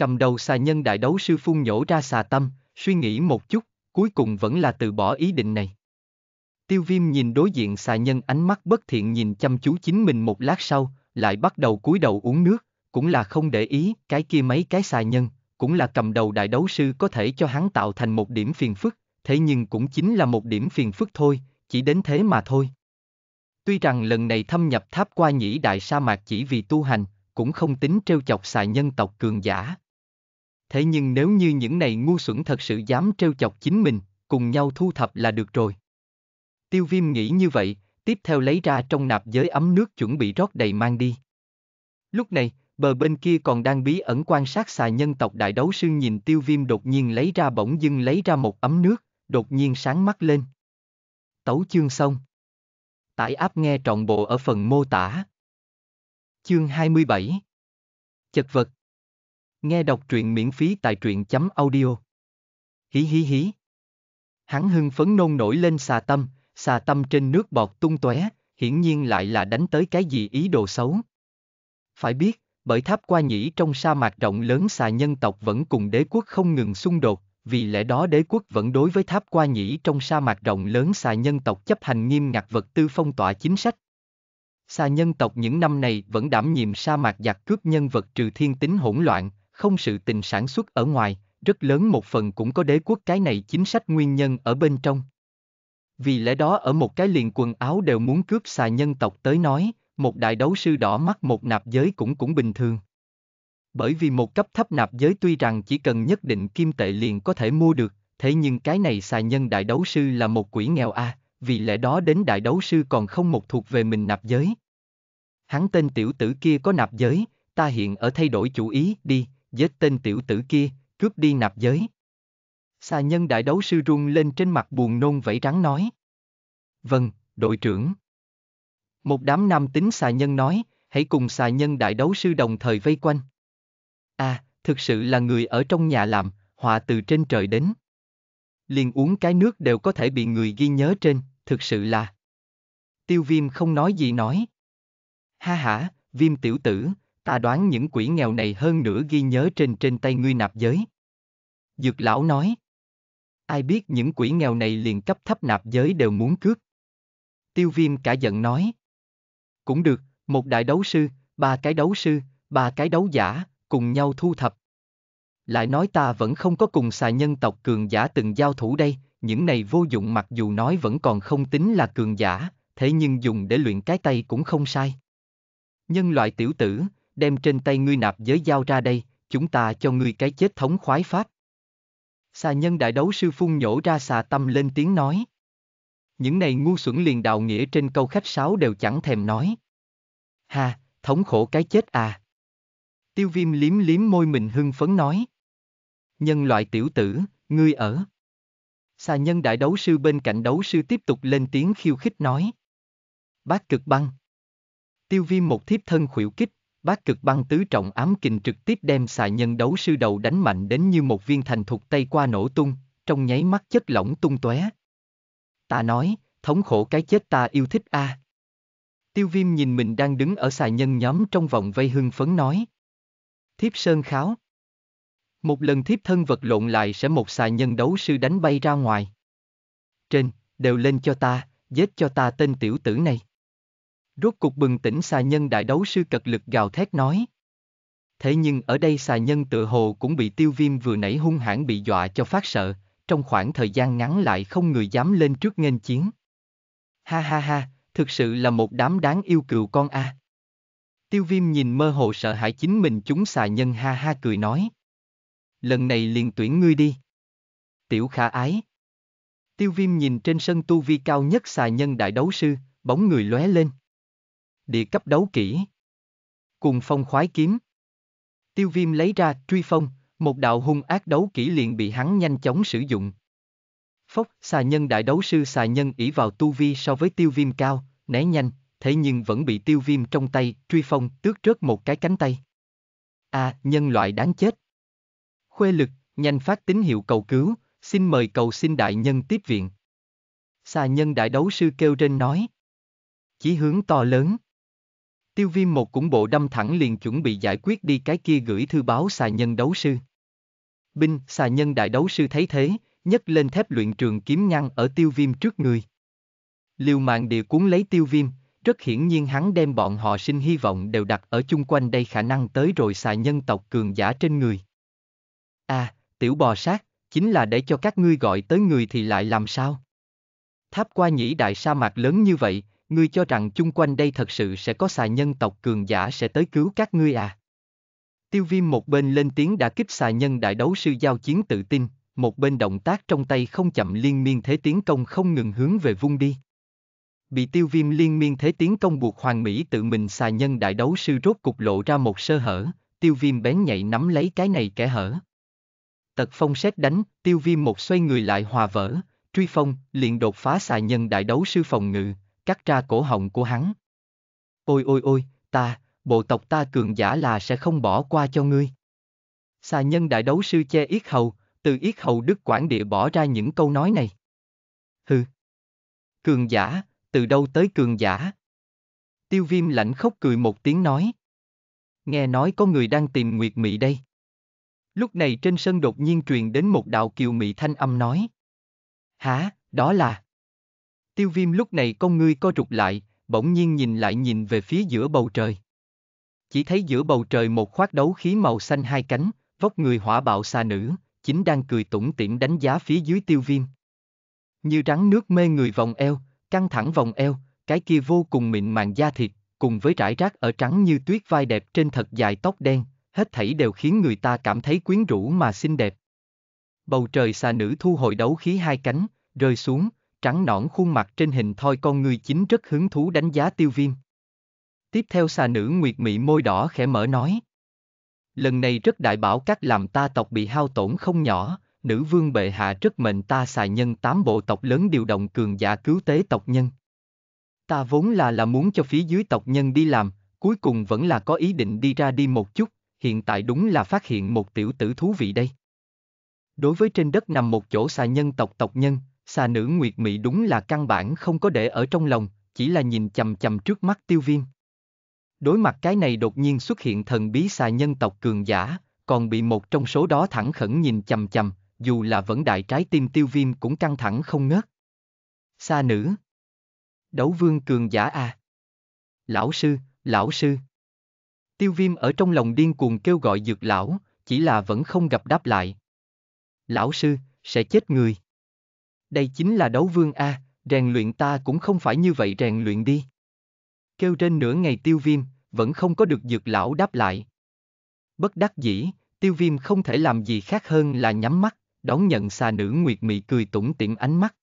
cầm đầu xà nhân đại đấu sư phun nhổ ra xà tâm, suy nghĩ một chút, cuối cùng vẫn là từ bỏ ý định này. Tiêu viêm nhìn đối diện xà nhân ánh mắt bất thiện nhìn chăm chú chính mình một lát sau, lại bắt đầu cúi đầu uống nước, cũng là không để ý, cái kia mấy cái xà nhân, cũng là cầm đầu đại đấu sư có thể cho hắn tạo thành một điểm phiền phức, thế nhưng cũng chính là một điểm phiền phức thôi, chỉ đến thế mà thôi. Tuy rằng lần này thâm nhập tháp qua nhĩ đại sa mạc chỉ vì tu hành, cũng không tính trêu chọc xà nhân tộc cường giả, Thế nhưng nếu như những này ngu xuẩn thật sự dám trêu chọc chính mình, cùng nhau thu thập là được rồi. Tiêu viêm nghĩ như vậy, tiếp theo lấy ra trong nạp giới ấm nước chuẩn bị rót đầy mang đi. Lúc này, bờ bên kia còn đang bí ẩn quan sát xà nhân tộc đại đấu sư nhìn tiêu viêm đột nhiên lấy ra bỗng dưng lấy ra một ấm nước, đột nhiên sáng mắt lên. Tấu chương xong. Tải áp nghe trọn bộ ở phần mô tả. Chương 27 Chật vật Nghe đọc truyện miễn phí tại truyện chấm audio. Hí hí hí. Hắn hưng phấn nôn nổi lên xà tâm, xà tâm trên nước bọt tung tóe, hiển nhiên lại là đánh tới cái gì ý đồ xấu. Phải biết, bởi tháp qua nhĩ trong sa mạc rộng lớn xà nhân tộc vẫn cùng đế quốc không ngừng xung đột, vì lẽ đó đế quốc vẫn đối với tháp qua nhĩ trong sa mạc rộng lớn xà nhân tộc chấp hành nghiêm ngặt vật tư phong tỏa chính sách. Xà nhân tộc những năm này vẫn đảm nhiệm sa mạc giặc cướp nhân vật trừ thiên tính hỗn loạn, không sự tình sản xuất ở ngoài, rất lớn một phần cũng có đế quốc cái này chính sách nguyên nhân ở bên trong. Vì lẽ đó ở một cái liền quần áo đều muốn cướp xài nhân tộc tới nói, một đại đấu sư đỏ mắt một nạp giới cũng cũng bình thường. Bởi vì một cấp thấp nạp giới tuy rằng chỉ cần nhất định kim tệ liền có thể mua được, thế nhưng cái này xài nhân đại đấu sư là một quỷ nghèo a, à, vì lẽ đó đến đại đấu sư còn không một thuộc về mình nạp giới. Hắn tên tiểu tử kia có nạp giới, ta hiện ở thay đổi chủ ý, đi, giết tên tiểu tử kia, cướp đi nạp giới. Xà nhân đại đấu sư run lên trên mặt buồn nôn vẫy trắng nói. Vâng, đội trưởng. Một đám nam tính xà nhân nói, hãy cùng xà nhân đại đấu sư đồng thời vây quanh. À, thực sự là người ở trong nhà làm, họa từ trên trời đến. Liền uống cái nước đều có thể bị người ghi nhớ trên, thực sự là. Tiêu viêm không nói gì nói. Ha ha, viêm tiểu tử, ta đoán những quỷ nghèo này hơn nữa ghi nhớ trên trên tay ngươi nạp giới. Dược lão nói. Ai biết những quỷ nghèo này liền cấp thấp nạp giới đều muốn cướp. Tiêu viêm cả giận nói. Cũng được, một đại đấu sư, ba cái đấu sư, ba cái đấu giả, cùng nhau thu thập. Lại nói ta vẫn không có cùng xà nhân tộc cường giả từng giao thủ đây, những này vô dụng mặc dù nói vẫn còn không tính là cường giả, thế nhưng dùng để luyện cái tay cũng không sai. Nhân loại tiểu tử, đem trên tay ngươi nạp giới giao ra đây, chúng ta cho ngươi cái chết thống khoái pháp. Xà nhân đại đấu sư phun nhổ ra xà tâm lên tiếng nói. Những này ngu xuẩn liền đạo nghĩa trên câu khách sáo đều chẳng thèm nói. Ha, thống khổ cái chết à. Tiêu viêm liếm liếm môi mình hưng phấn nói. Nhân loại tiểu tử, ngươi ở. Xà nhân đại đấu sư bên cạnh đấu sư tiếp tục lên tiếng khiêu khích nói. Bác cực băng. Tiêu viêm một thiếp thân khuỷu kích, Bác cực băng tứ trọng ám kình trực tiếp đem xài nhân đấu sư đầu đánh mạnh đến như một viên thành thục tây qua nổ tung, trong nháy mắt chất lỏng tung tóe. Ta nói, thống khổ cái chết ta yêu thích a. À. Tiêu viêm nhìn mình đang đứng ở xài nhân nhóm trong vòng vây hưng phấn nói. Thiếp sơn kháo. Một lần thiếp thân vật lộn lại sẽ một xài nhân đấu sư đánh bay ra ngoài. Trên, đều lên cho ta, giết cho ta tên tiểu tử này. Rốt cục bừng tỉnh xà nhân đại đấu sư cật lực gào thét nói. Thế nhưng ở đây xà nhân tự hồ cũng bị tiêu viêm vừa nãy hung hãn bị dọa cho phát sợ, trong khoảng thời gian ngắn lại không người dám lên trước nghênh chiến. Ha ha ha, thực sự là một đám đáng yêu cừu con a. À. Tiêu viêm nhìn mơ hồ sợ hãi chính mình chúng xà nhân ha ha cười nói. Lần này liền tuyển ngươi đi. Tiểu khả ái. Tiêu viêm nhìn trên sân tu vi cao nhất xà nhân đại đấu sư, bóng người lóe lên địa cấp đấu kỹ. Cùng phong khoái kiếm. Tiêu viêm lấy ra truy phong, một đạo hung ác đấu kỹ liền bị hắn nhanh chóng sử dụng. Phốc, xà nhân đại đấu sư xà nhân ỉ vào tu vi so với tiêu viêm cao, né nhanh, thế nhưng vẫn bị tiêu viêm trong tay, truy phong, tước rớt một cái cánh tay. À, nhân loại đáng chết. Khuê lực, nhanh phát tín hiệu cầu cứu, xin mời cầu xin đại nhân tiếp viện. Xà nhân đại đấu sư kêu trên nói. Chí hướng to lớn. Tiêu viêm một cũng bộ đâm thẳng liền chuẩn bị giải quyết đi cái kia gửi thư báo xà nhân đấu sư. Binh, xà nhân đại đấu sư thấy thế, nhấc lên thép luyện trường kiếm ngăn ở tiêu viêm trước người. Liều mạng địa cuốn lấy tiêu viêm, rất hiển nhiên hắn đem bọn họ sinh hy vọng đều đặt ở chung quanh đây khả năng tới rồi xà nhân tộc cường giả trên người. À, tiểu bò sát, chính là để cho các ngươi gọi tới người thì lại làm sao? Tháp qua nhĩ đại sa mạc lớn như vậy, ngươi cho rằng chung quanh đây thật sự sẽ có xà nhân tộc cường giả sẽ tới cứu các ngươi à? Tiêu viêm một bên lên tiếng đã kích xà nhân đại đấu sư giao chiến tự tin, một bên động tác trong tay không chậm liên miên thế tiến công không ngừng hướng về vung đi. Bị tiêu viêm liên miên thế tiến công buộc hoàng mỹ tự mình xà nhân đại đấu sư rốt cục lộ ra một sơ hở, tiêu viêm bén nhạy nắm lấy cái này kẻ hở. Tật phong xét đánh, tiêu viêm một xoay người lại hòa vỡ, truy phong, liền đột phá xà nhân đại đấu sư phòng ngự, cắt ra cổ họng của hắn. Ôi ôi ôi, ta, bộ tộc ta cường giả là sẽ không bỏ qua cho ngươi. Xà nhân đại đấu sư che yết hầu, từ yết hầu đức quản địa bỏ ra những câu nói này. Hừ. Cường giả, từ đâu tới cường giả? Tiêu viêm lạnh khóc cười một tiếng nói. Nghe nói có người đang tìm Nguyệt Mị đây. Lúc này trên sân đột nhiên truyền đến một đạo kiều mị thanh âm nói. Hả, đó là... Tiêu viêm lúc này con ngươi co rụt lại, bỗng nhiên nhìn lại nhìn về phía giữa bầu trời. Chỉ thấy giữa bầu trời một khoác đấu khí màu xanh hai cánh, vóc người hỏa bạo xa nữ, chính đang cười tủm tỉm đánh giá phía dưới tiêu viêm. Như rắn nước mê người vòng eo, căng thẳng vòng eo, cái kia vô cùng mịn màng da thịt, cùng với trải rác ở trắng như tuyết vai đẹp trên thật dài tóc đen, hết thảy đều khiến người ta cảm thấy quyến rũ mà xinh đẹp. Bầu trời xa nữ thu hồi đấu khí hai cánh, rơi xuống, trắng nõn khuôn mặt trên hình thoi con người chính rất hứng thú đánh giá tiêu viêm. Tiếp theo xà nữ nguyệt mị môi đỏ khẽ mở nói. Lần này rất đại bảo các làm ta tộc bị hao tổn không nhỏ, nữ vương bệ hạ rất mệnh ta xài nhân tám bộ tộc lớn điều động cường giả cứu tế tộc nhân. Ta vốn là là muốn cho phía dưới tộc nhân đi làm, cuối cùng vẫn là có ý định đi ra đi một chút, hiện tại đúng là phát hiện một tiểu tử thú vị đây. Đối với trên đất nằm một chỗ xài nhân tộc tộc nhân, xà nữ Nguyệt Mị đúng là căn bản không có để ở trong lòng, chỉ là nhìn chầm chầm trước mắt tiêu viêm. Đối mặt cái này đột nhiên xuất hiện thần bí xà nhân tộc cường giả, còn bị một trong số đó thẳng khẩn nhìn chầm chầm, dù là vẫn đại trái tim tiêu viêm cũng căng thẳng không ngớt. Xa nữ. Đấu vương cường giả à. Lão sư, lão sư. Tiêu viêm ở trong lòng điên cuồng kêu gọi dược lão, chỉ là vẫn không gặp đáp lại. Lão sư, sẽ chết người đây chính là đấu vương a, rèn luyện ta cũng không phải như vậy rèn luyện đi. Kêu trên nửa ngày tiêu viêm, vẫn không có được dược lão đáp lại. Bất đắc dĩ, tiêu viêm không thể làm gì khác hơn là nhắm mắt, đón nhận xà nữ nguyệt mị cười tủm tỉm ánh mắt.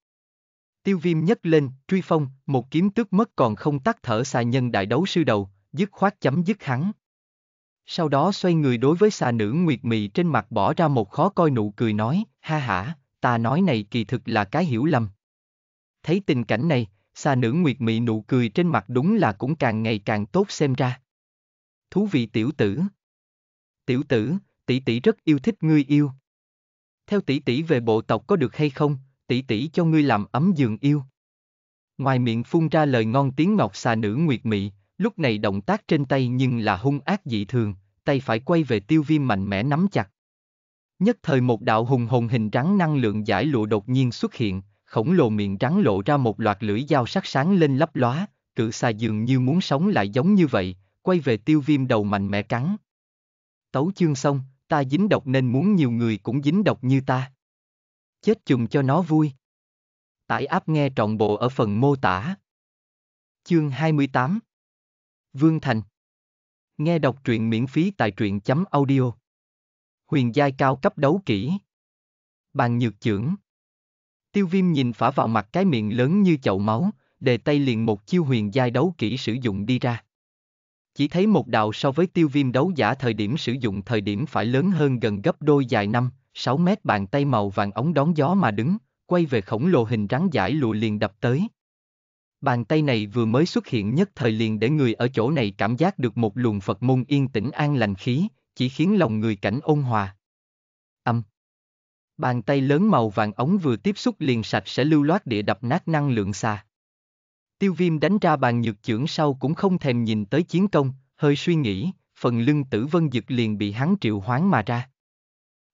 Tiêu viêm nhấc lên, truy phong, một kiếm tước mất còn không tắt thở xà nhân đại đấu sư đầu, dứt khoát chấm dứt hắn. Sau đó xoay người đối với xà nữ nguyệt mị trên mặt bỏ ra một khó coi nụ cười nói, ha hả, ta nói này kỳ thực là cái hiểu lầm. Thấy tình cảnh này, xa nữ nguyệt mị nụ cười trên mặt đúng là cũng càng ngày càng tốt xem ra. Thú vị tiểu tử. Tiểu tử, tỷ tỷ rất yêu thích ngươi yêu. Theo tỷ tỷ về bộ tộc có được hay không, tỷ tỷ cho ngươi làm ấm giường yêu. Ngoài miệng phun ra lời ngon tiếng ngọt xà nữ nguyệt mị, lúc này động tác trên tay nhưng là hung ác dị thường, tay phải quay về tiêu viêm mạnh mẽ nắm chặt. Nhất thời một đạo hùng hồn hình rắn năng lượng giải lụa đột nhiên xuất hiện, khổng lồ miệng rắn lộ ra một loạt lưỡi dao sắc sáng lên lấp lóa, cự xà dường như muốn sống lại giống như vậy, quay về tiêu viêm đầu mạnh mẽ cắn. Tấu chương xong, ta dính độc nên muốn nhiều người cũng dính độc như ta. Chết chùm cho nó vui. Tải áp nghe trọn bộ ở phần mô tả. Chương 28 Vương Thành Nghe đọc truyện miễn phí tại truyện chấm audio huyền giai cao cấp đấu kỹ. Bàn nhược trưởng, Tiêu viêm nhìn phả vào mặt cái miệng lớn như chậu máu, đề tay liền một chiêu huyền giai đấu kỹ sử dụng đi ra. Chỉ thấy một đạo so với tiêu viêm đấu giả thời điểm sử dụng thời điểm phải lớn hơn gần gấp đôi dài năm, 6 mét bàn tay màu vàng ống đón gió mà đứng, quay về khổng lồ hình rắn giải lụa liền đập tới. Bàn tay này vừa mới xuất hiện nhất thời liền để người ở chỗ này cảm giác được một luồng Phật môn yên tĩnh an lành khí, chỉ khiến lòng người cảnh ôn hòa. Âm. Bàn tay lớn màu vàng ống vừa tiếp xúc liền sạch sẽ lưu loát địa đập nát năng lượng xa. Tiêu viêm đánh ra bàn nhược trưởng sau cũng không thèm nhìn tới chiến công, hơi suy nghĩ, phần lưng tử vân dực liền bị hắn triệu hoán mà ra.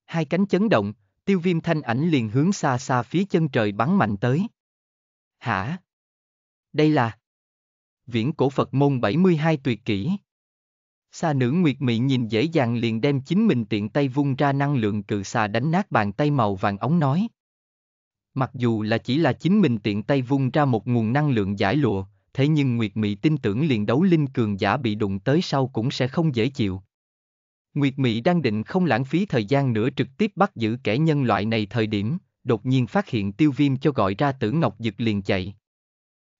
Hai cánh chấn động, tiêu viêm thanh ảnh liền hướng xa xa phía chân trời bắn mạnh tới. Hả? Đây là... Viễn cổ Phật môn 72 tuyệt kỹ. Xà nữ Nguyệt Mị nhìn dễ dàng liền đem chính mình tiện tay vung ra năng lượng cự xà đánh nát bàn tay màu vàng ống nói. Mặc dù là chỉ là chính mình tiện tay vung ra một nguồn năng lượng giải lụa, thế nhưng Nguyệt Mị tin tưởng liền đấu linh cường giả bị đụng tới sau cũng sẽ không dễ chịu. Nguyệt Mị đang định không lãng phí thời gian nữa trực tiếp bắt giữ kẻ nhân loại này thời điểm, đột nhiên phát hiện tiêu viêm cho gọi ra tử ngọc dực liền chạy.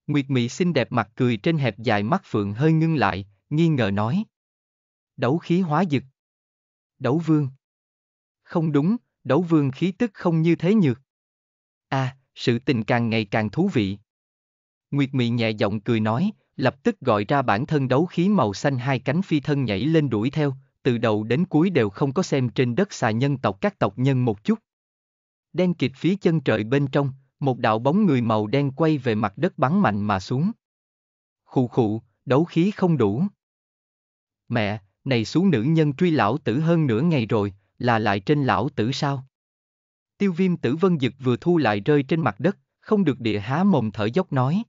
Nguyệt Mị xinh đẹp mặt cười trên hẹp dài mắt phượng hơi ngưng lại, nghi ngờ nói. Đấu khí hóa dực. Đấu vương. Không đúng, đấu vương khí tức không như thế nhược. À, sự tình càng ngày càng thú vị. Nguyệt Mị nhẹ giọng cười nói, lập tức gọi ra bản thân đấu khí màu xanh hai cánh phi thân nhảy lên đuổi theo, từ đầu đến cuối đều không có xem trên đất xà nhân tộc các tộc nhân một chút. Đen kịt phía chân trời bên trong, một đạo bóng người màu đen quay về mặt đất bắn mạnh mà xuống. Khụ khụ, đấu khí không đủ. Mẹ, này xuống nữ nhân truy lão tử hơn nửa ngày rồi, là lại trên lão tử sao? Tiêu viêm tử vân dực vừa thu lại rơi trên mặt đất, không được địa há mồm thở dốc nói.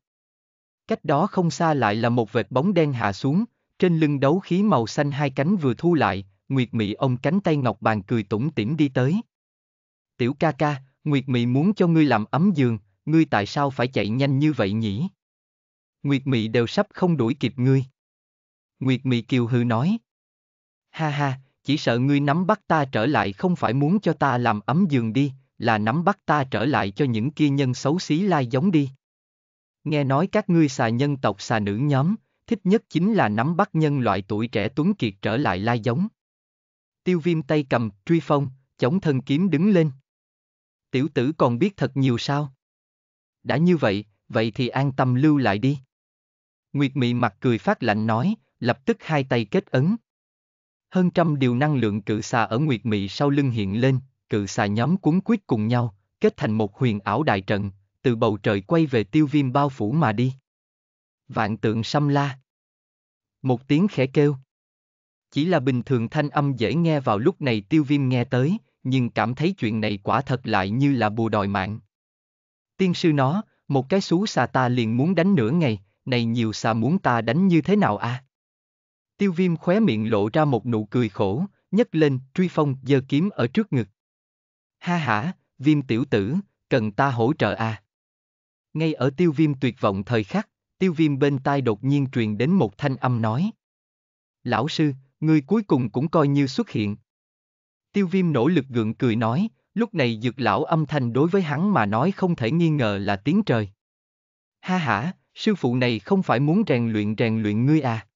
Cách đó không xa lại là một vệt bóng đen hạ xuống, trên lưng đấu khí màu xanh hai cánh vừa thu lại, Nguyệt Mị ông cánh tay ngọc bàn cười tủm tỉm đi tới. Tiểu ca ca, Nguyệt Mị muốn cho ngươi làm ấm giường, ngươi tại sao phải chạy nhanh như vậy nhỉ? Nguyệt Mị đều sắp không đuổi kịp ngươi. Nguyệt Mị kiều hư nói, Ha ha, chỉ sợ ngươi nắm bắt ta trở lại không phải muốn cho ta làm ấm giường đi, là nắm bắt ta trở lại cho những kia nhân xấu xí lai giống đi. Nghe nói các ngươi xà nhân tộc xà nữ nhóm, thích nhất chính là nắm bắt nhân loại tuổi trẻ tuấn kiệt trở lại lai giống. Tiêu viêm tay cầm, truy phong, chống thân kiếm đứng lên. Tiểu tử còn biết thật nhiều sao? Đã như vậy, vậy thì an tâm lưu lại đi. Nguyệt mị mặt cười phát lạnh nói, lập tức hai tay kết ấn hơn trăm điều năng lượng cự xà ở Nguyệt Mị sau lưng hiện lên, cự xà nhóm cuốn quýt cùng nhau, kết thành một huyền ảo đại trận, từ bầu trời quay về tiêu viêm bao phủ mà đi. Vạn tượng xâm la. Một tiếng khẽ kêu. Chỉ là bình thường thanh âm dễ nghe vào lúc này tiêu viêm nghe tới, nhưng cảm thấy chuyện này quả thật lại như là bùa đòi mạng. Tiên sư nó, một cái xú xà ta liền muốn đánh nửa ngày, này nhiều xà muốn ta đánh như thế nào a? À? Tiêu viêm khóe miệng lộ ra một nụ cười khổ, nhấc lên, truy phong, giơ kiếm ở trước ngực. Ha ha, viêm tiểu tử, cần ta hỗ trợ à? Ngay ở tiêu viêm tuyệt vọng thời khắc, tiêu viêm bên tai đột nhiên truyền đến một thanh âm nói. Lão sư, người cuối cùng cũng coi như xuất hiện. Tiêu viêm nỗ lực gượng cười nói, lúc này dược lão âm thanh đối với hắn mà nói không thể nghi ngờ là tiếng trời. Ha ha, sư phụ này không phải muốn rèn luyện rèn luyện ngươi à?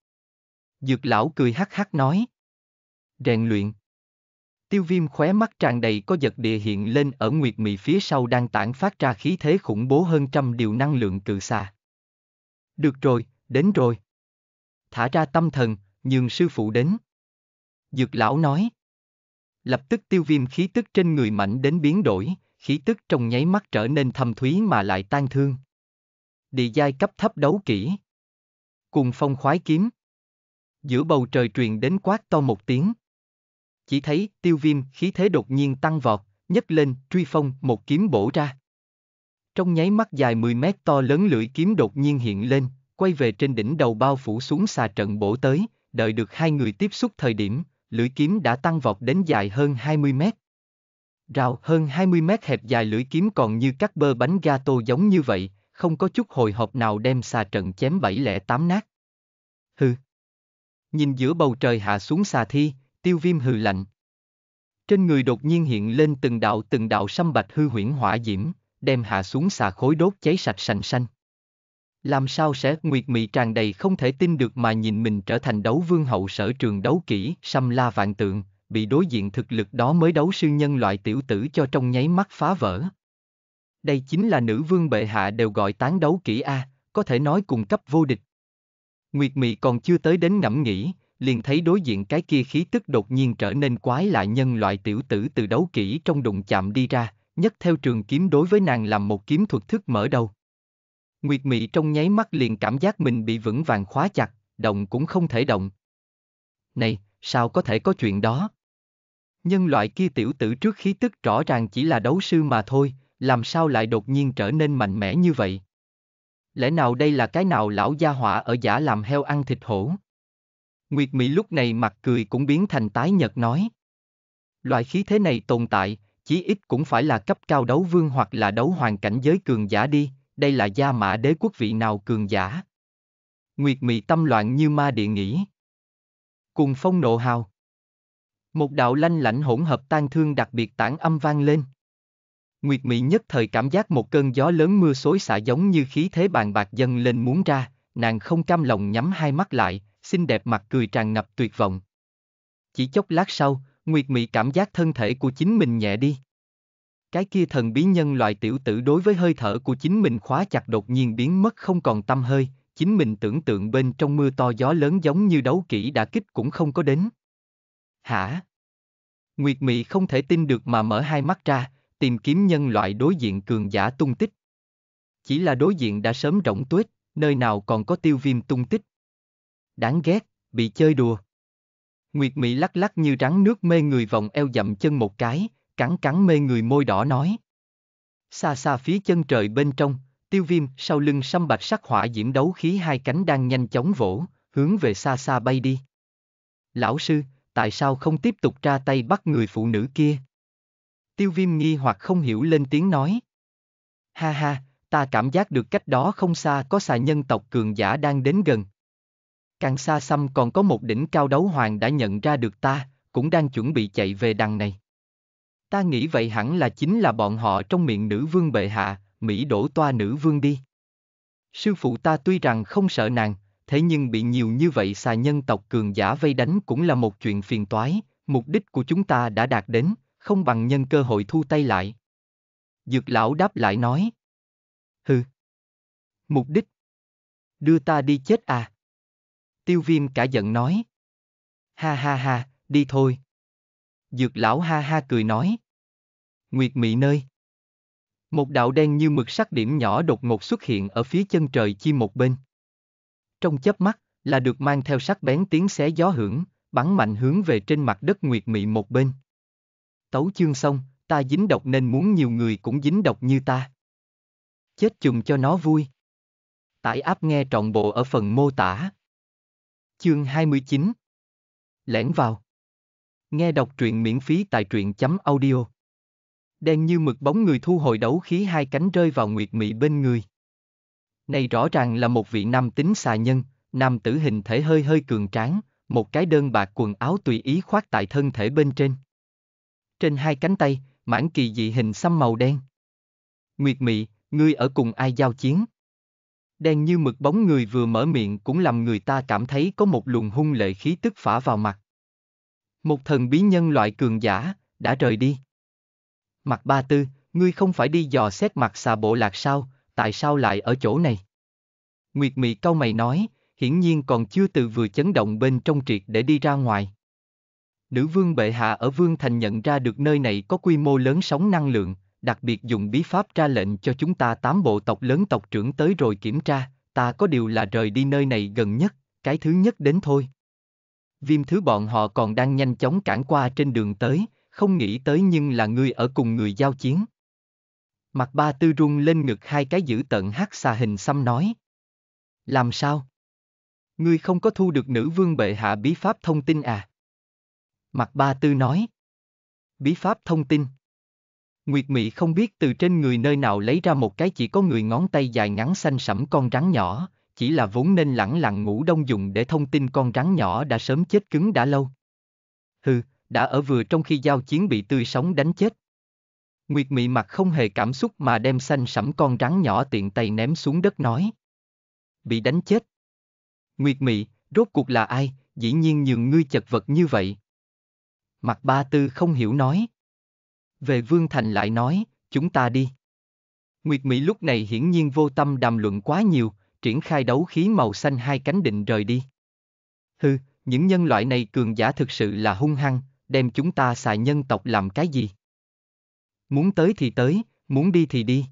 Dược lão cười hắc hắc nói. Rèn luyện. Tiêu viêm khóe mắt tràn đầy có giật địa hiện lên ở nguyệt mị phía sau đang tản phát ra khí thế khủng bố hơn trăm điều năng lượng cự xa. Được rồi, đến rồi. Thả ra tâm thần, nhường sư phụ đến. Dược lão nói. Lập tức tiêu viêm khí tức trên người mạnh đến biến đổi, khí tức trong nháy mắt trở nên thâm thúy mà lại tan thương. Địa giai cấp thấp đấu kỹ. Cùng phong khoái kiếm giữa bầu trời truyền đến quát to một tiếng. Chỉ thấy tiêu viêm khí thế đột nhiên tăng vọt, nhấc lên, truy phong, một kiếm bổ ra. Trong nháy mắt dài 10 mét to lớn lưỡi kiếm đột nhiên hiện lên, quay về trên đỉnh đầu bao phủ xuống xà trận bổ tới, đợi được hai người tiếp xúc thời điểm, lưỡi kiếm đã tăng vọt đến dài hơn 20 mét. Rào hơn 20 mét hẹp dài lưỡi kiếm còn như các bơ bánh gato giống như vậy, không có chút hồi hộp nào đem xà trận chém bảy lẻ tám nát. Hừ. Nhìn giữa bầu trời hạ xuống xà thi, tiêu viêm hừ lạnh. Trên người đột nhiên hiện lên từng đạo từng đạo xâm bạch hư huyễn hỏa diễm, đem hạ xuống xà khối đốt cháy sạch sành xanh. Làm sao sẽ nguyệt mị tràn đầy không thể tin được mà nhìn mình trở thành đấu vương hậu sở trường đấu kỹ, xâm la vạn tượng, bị đối diện thực lực đó mới đấu sư nhân loại tiểu tử cho trong nháy mắt phá vỡ. Đây chính là nữ vương bệ hạ đều gọi tán đấu kỹ A, có thể nói cùng cấp vô địch, Nguyệt Mị còn chưa tới đến ngẫm nghĩ, liền thấy đối diện cái kia khí tức đột nhiên trở nên quái lại nhân loại tiểu tử từ đấu kỹ trong đụng chạm đi ra, nhất theo trường kiếm đối với nàng làm một kiếm thuật thức mở đầu. Nguyệt Mị trong nháy mắt liền cảm giác mình bị vững vàng khóa chặt, động cũng không thể động. Này, sao có thể có chuyện đó? Nhân loại kia tiểu tử trước khí tức rõ ràng chỉ là đấu sư mà thôi, làm sao lại đột nhiên trở nên mạnh mẽ như vậy? lẽ nào đây là cái nào lão gia họa ở giả làm heo ăn thịt hổ? Nguyệt Mỹ lúc này mặt cười cũng biến thành tái nhợt nói. Loại khí thế này tồn tại, chí ít cũng phải là cấp cao đấu vương hoặc là đấu hoàng cảnh giới cường giả đi, đây là gia mã đế quốc vị nào cường giả. Nguyệt Mỹ tâm loạn như ma địa nghĩ. Cùng phong nộ hào. Một đạo lanh lảnh hỗn hợp tan thương đặc biệt tản âm vang lên. Nguyệt Mỹ nhất thời cảm giác một cơn gió lớn mưa xối xả giống như khí thế bàn bạc dâng lên muốn ra, nàng không cam lòng nhắm hai mắt lại, xinh đẹp mặt cười tràn ngập tuyệt vọng. Chỉ chốc lát sau, Nguyệt Mỹ cảm giác thân thể của chính mình nhẹ đi. Cái kia thần bí nhân loại tiểu tử đối với hơi thở của chính mình khóa chặt đột nhiên biến mất không còn tâm hơi, chính mình tưởng tượng bên trong mưa to gió lớn giống như đấu kỹ đã kích cũng không có đến. Hả? Nguyệt Mỹ không thể tin được mà mở hai mắt ra, tìm kiếm nhân loại đối diện cường giả tung tích. Chỉ là đối diện đã sớm rỗng tuếch, nơi nào còn có tiêu viêm tung tích. Đáng ghét, bị chơi đùa. Nguyệt Mỹ lắc lắc như rắn nước mê người vòng eo dậm chân một cái, cắn cắn mê người môi đỏ nói. Xa xa phía chân trời bên trong, tiêu viêm sau lưng xăm bạch sắc hỏa diễm đấu khí hai cánh đang nhanh chóng vỗ, hướng về xa xa bay đi. Lão sư, tại sao không tiếp tục ra tay bắt người phụ nữ kia? Tiêu viêm nghi hoặc không hiểu lên tiếng nói. Ha ha, ta cảm giác được cách đó không xa có xà nhân tộc cường giả đang đến gần. Càng xa xăm còn có một đỉnh cao đấu hoàng đã nhận ra được ta, cũng đang chuẩn bị chạy về đằng này. Ta nghĩ vậy hẳn là chính là bọn họ trong miệng nữ vương bệ hạ, Mỹ đổ toa nữ vương đi. Sư phụ ta tuy rằng không sợ nàng, thế nhưng bị nhiều như vậy xà nhân tộc cường giả vây đánh cũng là một chuyện phiền toái, mục đích của chúng ta đã đạt đến, không bằng nhân cơ hội thu tay lại. Dược lão đáp lại nói. Hừ. Mục đích. Đưa ta đi chết à. Tiêu viêm cả giận nói. Ha ha ha, đi thôi. Dược lão ha ha cười nói. Nguyệt mị nơi. Một đạo đen như mực sắc điểm nhỏ đột ngột xuất hiện ở phía chân trời chi một bên. Trong chớp mắt, là được mang theo sắc bén tiếng xé gió hưởng, bắn mạnh hướng về trên mặt đất Nguyệt mị một bên. Tấu chương xong, ta dính độc nên muốn nhiều người cũng dính độc như ta. Chết chùm cho nó vui. Tải áp nghe trọn bộ ở phần mô tả. Chương 29 Lẻn vào Nghe đọc truyện miễn phí tại truyện chấm audio Đen như mực bóng người thu hồi đấu khí hai cánh rơi vào nguyệt mị bên người. Này rõ ràng là một vị nam tính xà nhân, nam tử hình thể hơi hơi cường tráng, một cái đơn bạc quần áo tùy ý khoác tại thân thể bên trên trên hai cánh tay, mãn kỳ dị hình xăm màu đen. Nguyệt mị, ngươi ở cùng ai giao chiến? Đen như mực bóng người vừa mở miệng cũng làm người ta cảm thấy có một luồng hung lệ khí tức phả vào mặt. Một thần bí nhân loại cường giả, đã rời đi. Mặt ba tư, ngươi không phải đi dò xét mặt xà bộ lạc sao, tại sao lại ở chỗ này? Nguyệt mị cau mày nói, hiển nhiên còn chưa từ vừa chấn động bên trong triệt để đi ra ngoài. Nữ vương bệ hạ ở vương thành nhận ra được nơi này có quy mô lớn sóng năng lượng, đặc biệt dùng bí pháp ra lệnh cho chúng ta tám bộ tộc lớn tộc trưởng tới rồi kiểm tra, ta có điều là rời đi nơi này gần nhất, cái thứ nhất đến thôi. Viêm thứ bọn họ còn đang nhanh chóng cản qua trên đường tới, không nghĩ tới nhưng là ngươi ở cùng người giao chiến. Mặt ba tư rung lên ngực hai cái giữ tận hát xà hình xăm nói. Làm sao? Ngươi không có thu được nữ vương bệ hạ bí pháp thông tin à? Mặt ba tư nói. Bí pháp thông tin. Nguyệt Mỹ không biết từ trên người nơi nào lấy ra một cái chỉ có người ngón tay dài ngắn xanh sẫm con rắn nhỏ, chỉ là vốn nên lẳng lặng ngủ đông dùng để thông tin con rắn nhỏ đã sớm chết cứng đã lâu. Hừ, đã ở vừa trong khi giao chiến bị tươi sống đánh chết. Nguyệt mỹ mặt không hề cảm xúc mà đem xanh sẫm con rắn nhỏ tiện tay ném xuống đất nói. Bị đánh chết. Nguyệt mỹ rốt cuộc là ai, dĩ nhiên nhường ngươi chật vật như vậy. Mặt ba tư không hiểu nói. Về Vương Thành lại nói, chúng ta đi. Nguyệt Mỹ lúc này hiển nhiên vô tâm đàm luận quá nhiều, triển khai đấu khí màu xanh hai cánh định rời đi. Hừ, những nhân loại này cường giả thực sự là hung hăng, đem chúng ta xài nhân tộc làm cái gì? Muốn tới thì tới, muốn đi thì đi.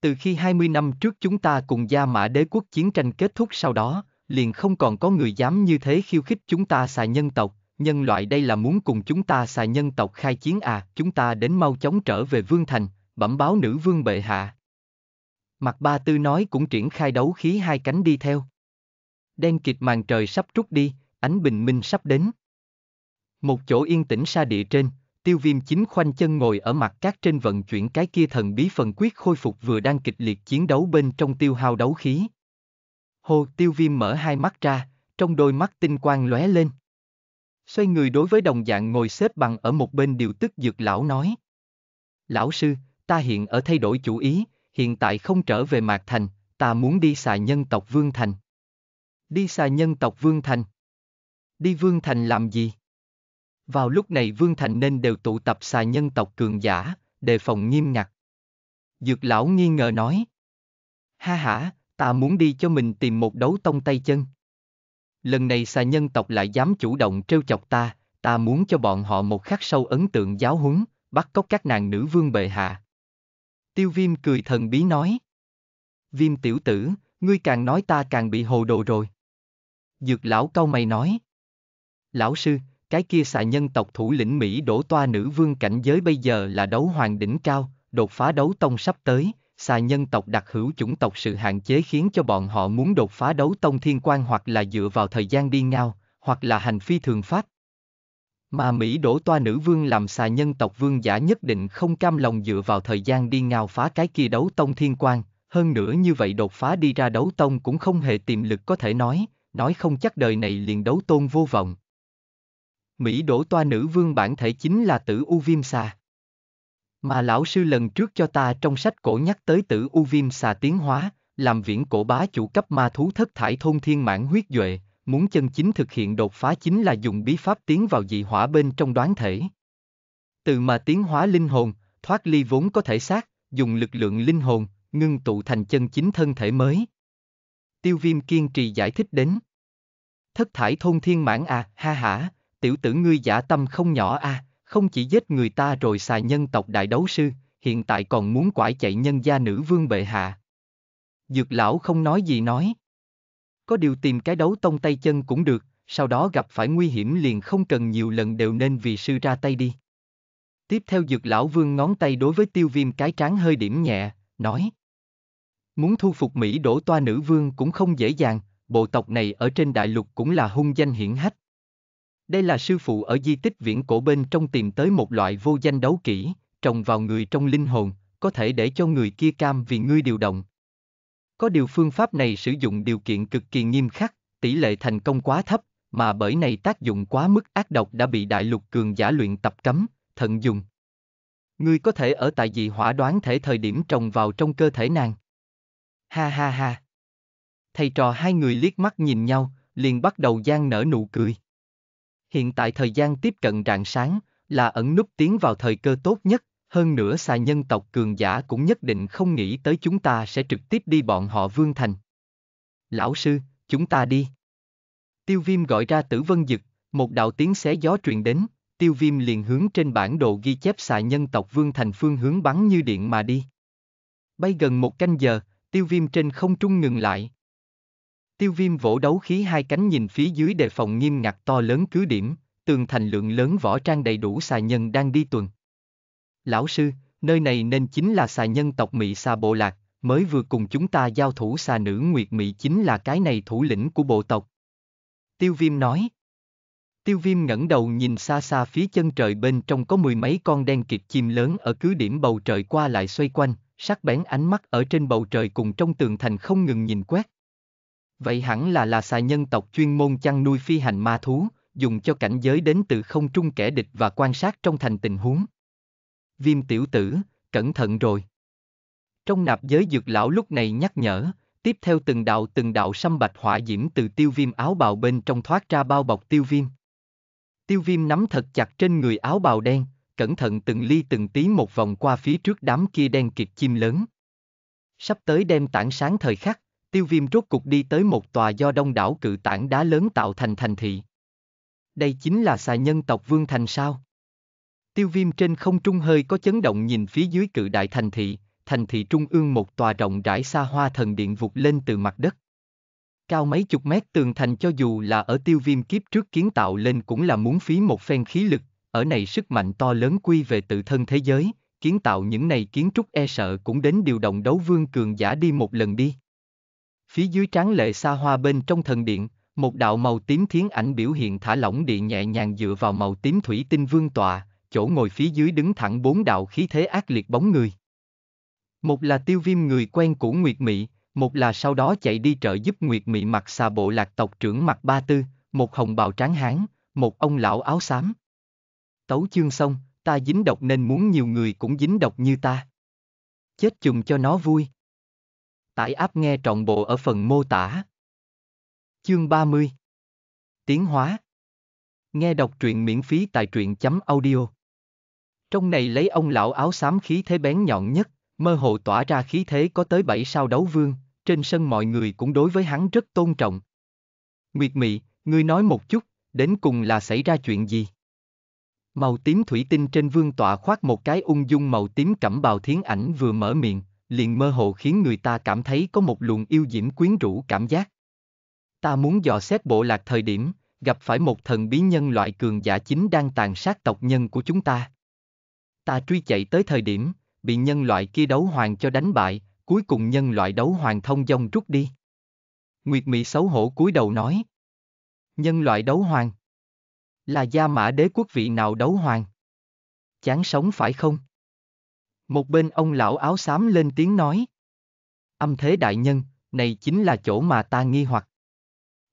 Từ khi 20 năm trước chúng ta cùng Gia Mã đế quốc chiến tranh kết thúc sau đó, liền không còn có người dám như thế khiêu khích chúng ta xài nhân tộc, nhân loại đây là muốn cùng chúng ta xài nhân tộc khai chiến à, chúng ta đến mau chóng trở về vương thành, bẩm báo nữ vương bệ hạ. Mặt ba tư nói cũng triển khai đấu khí hai cánh đi theo. Đen kịt màn trời sắp trút đi, ánh bình minh sắp đến. Một chỗ yên tĩnh xa địa trên, tiêu viêm chính khoanh chân ngồi ở mặt các trên vận chuyển cái kia thần bí phần quyết khôi phục vừa đang kịch liệt chiến đấu bên trong tiêu hao đấu khí. Hồ tiêu viêm mở hai mắt ra, trong đôi mắt tinh quang lóe lên. Xoay người đối với đồng dạng ngồi xếp bằng ở một bên điều tức dược lão nói. Lão sư, ta hiện ở thay đổi chủ ý, hiện tại không trở về Mạc Thành, ta muốn đi xài nhân tộc Vương Thành. Đi xài nhân tộc Vương Thành. Đi Vương Thành làm gì? Vào lúc này Vương Thành nên đều tụ tập xài nhân tộc cường giả, đề phòng nghiêm ngặt. Dược lão nghi ngờ nói. Ha hả, ta muốn đi cho mình tìm một đấu tông tay chân lần này xà nhân tộc lại dám chủ động trêu chọc ta, ta muốn cho bọn họ một khắc sâu ấn tượng giáo huấn, bắt cóc các nàng nữ vương bệ hạ. Tiêu viêm cười thần bí nói. Viêm tiểu tử, ngươi càng nói ta càng bị hồ đồ rồi. Dược lão cau mày nói. Lão sư, cái kia xà nhân tộc thủ lĩnh Mỹ đổ toa nữ vương cảnh giới bây giờ là đấu hoàng đỉnh cao, đột phá đấu tông sắp tới, xà nhân tộc đặc hữu chủng tộc sự hạn chế khiến cho bọn họ muốn đột phá đấu tông thiên quan hoặc là dựa vào thời gian đi ngao, hoặc là hành phi thường pháp. Mà Mỹ đổ toa nữ vương làm xà nhân tộc vương giả nhất định không cam lòng dựa vào thời gian đi ngao phá cái kia đấu tông thiên quan, hơn nữa như vậy đột phá đi ra đấu tông cũng không hề tiềm lực có thể nói, nói không chắc đời này liền đấu tôn vô vọng. Mỹ đổ toa nữ vương bản thể chính là tử U Viêm Xà. Mà lão sư lần trước cho ta trong sách cổ nhắc tới tử U Viêm xà tiến hóa, làm viễn cổ bá chủ cấp ma thú thất thải thôn thiên mãn huyết duệ, muốn chân chính thực hiện đột phá chính là dùng bí pháp tiến vào dị hỏa bên trong đoán thể. Từ mà tiến hóa linh hồn, thoát ly vốn có thể xác, dùng lực lượng linh hồn, ngưng tụ thành chân chính thân thể mới. Tiêu viêm kiên trì giải thích đến. Thất thải thôn thiên mãn à, ha hả, tiểu tử ngươi giả tâm không nhỏ à, không chỉ giết người ta rồi xài nhân tộc đại đấu sư, hiện tại còn muốn quải chạy nhân gia nữ vương bệ hạ. Dược lão không nói gì nói. Có điều tìm cái đấu tông tay chân cũng được, sau đó gặp phải nguy hiểm liền không cần nhiều lần đều nên vì sư ra tay đi. Tiếp theo dược lão vương ngón tay đối với tiêu viêm cái trán hơi điểm nhẹ, nói. Muốn thu phục Mỹ đổ toa nữ vương cũng không dễ dàng, bộ tộc này ở trên đại lục cũng là hung danh hiển hách. Đây là sư phụ ở di tích viễn cổ bên trong tìm tới một loại vô danh đấu kỹ, trồng vào người trong linh hồn, có thể để cho người kia cam vì ngươi điều động. Có điều phương pháp này sử dụng điều kiện cực kỳ nghiêm khắc, tỷ lệ thành công quá thấp, mà bởi này tác dụng quá mức ác độc đã bị đại lục cường giả luyện tập cấm, thận dùng. Ngươi có thể ở tại dị hỏa đoán thể thời điểm trồng vào trong cơ thể nàng. Ha ha ha. Thầy trò hai người liếc mắt nhìn nhau, liền bắt đầu gian nở nụ cười. Hiện tại thời gian tiếp cận rạng sáng, là ẩn núp tiến vào thời cơ tốt nhất, hơn nữa xà nhân tộc cường giả cũng nhất định không nghĩ tới chúng ta sẽ trực tiếp đi bọn họ vương thành. Lão sư, chúng ta đi. Tiêu viêm gọi ra tử vân dực, một đạo tiếng xé gió truyền đến, tiêu viêm liền hướng trên bản đồ ghi chép xà nhân tộc vương thành phương hướng bắn như điện mà đi. Bay gần một canh giờ, tiêu viêm trên không trung ngừng lại, Tiêu viêm vỗ đấu khí hai cánh nhìn phía dưới đề phòng nghiêm ngặt to lớn cứ điểm, tường thành lượng lớn võ trang đầy đủ xà nhân đang đi tuần. Lão sư, nơi này nên chính là xà nhân tộc Mỹ xà bộ lạc, mới vừa cùng chúng ta giao thủ xà nữ Nguyệt Mỹ chính là cái này thủ lĩnh của bộ tộc. Tiêu viêm nói. Tiêu viêm ngẩng đầu nhìn xa xa phía chân trời bên trong có mười mấy con đen kịt chim lớn ở cứ điểm bầu trời qua lại xoay quanh, sắc bén ánh mắt ở trên bầu trời cùng trong tường thành không ngừng nhìn quét. Vậy hẳn là là xà nhân tộc chuyên môn chăn nuôi phi hành ma thú, dùng cho cảnh giới đến từ không trung kẻ địch và quan sát trong thành tình huống. Viêm tiểu tử, cẩn thận rồi. Trong nạp giới dược lão lúc này nhắc nhở, tiếp theo từng đạo từng đạo xâm bạch hỏa diễm từ tiêu viêm áo bào bên trong thoát ra bao bọc tiêu viêm. Tiêu viêm nắm thật chặt trên người áo bào đen, cẩn thận từng ly từng tí một vòng qua phía trước đám kia đen kịt chim lớn. Sắp tới đem tảng sáng thời khắc, tiêu viêm rốt cục đi tới một tòa do đông đảo cự tảng đá lớn tạo thành thành thị. Đây chính là xà nhân tộc Vương Thành sao? Tiêu viêm trên không trung hơi có chấn động nhìn phía dưới cự đại thành thị, thành thị trung ương một tòa rộng rãi xa hoa thần điện vụt lên từ mặt đất. Cao mấy chục mét tường thành cho dù là ở tiêu viêm kiếp trước kiến tạo lên cũng là muốn phí một phen khí lực, ở này sức mạnh to lớn quy về tự thân thế giới, kiến tạo những này kiến trúc e sợ cũng đến điều động đấu vương cường giả đi một lần đi. Phía dưới tráng lệ xa hoa bên trong thần điện, một đạo màu tím thiến ảnh biểu hiện thả lỏng địa nhẹ nhàng dựa vào màu tím thủy tinh vương tọa, chỗ ngồi phía dưới đứng thẳng bốn đạo khí thế ác liệt bóng người. Một là tiêu viêm người quen của Nguyệt mỹ một là sau đó chạy đi trợ giúp Nguyệt mỹ mặc xà bộ lạc tộc trưởng mặc ba tư, một hồng bào tráng hán, một ông lão áo xám. Tấu chương xong, ta dính độc nên muốn nhiều người cũng dính độc như ta. Chết chùm cho nó vui. Tải app nghe trọn bộ ở phần mô tả. Chương 30 Tiến hóa Nghe đọc truyện miễn phí tại truyện chấm audio. Trong này lấy ông lão áo xám khí thế bén nhọn nhất, mơ hồ tỏa ra khí thế có tới bảy sao đấu vương, trên sân mọi người cũng đối với hắn rất tôn trọng. Nguyệt Mị, ngươi nói một chút, đến cùng là xảy ra chuyện gì? Màu tím thủy tinh trên vương tọa khoác một cái ung dung màu tím cẩm bào thiến ảnh vừa mở miệng, liền mơ hồ khiến người ta cảm thấy có một luồng yêu diễm quyến rũ cảm giác. Ta muốn dò xét bộ lạc thời điểm, gặp phải một thần bí nhân loại cường giả chính đang tàn sát tộc nhân của chúng ta. Ta truy chạy tới thời điểm, bị nhân loại kia đấu hoàng cho đánh bại, cuối cùng nhân loại đấu hoàng thông dong rút đi. Nguyệt Mỹ xấu hổ cúi đầu nói. Nhân loại đấu hoàng. Là gia mã đế quốc vị nào đấu hoàng? Chán sống phải không? Một bên ông lão áo xám lên tiếng nói. Âm thế đại nhân, này chính là chỗ mà ta nghi hoặc.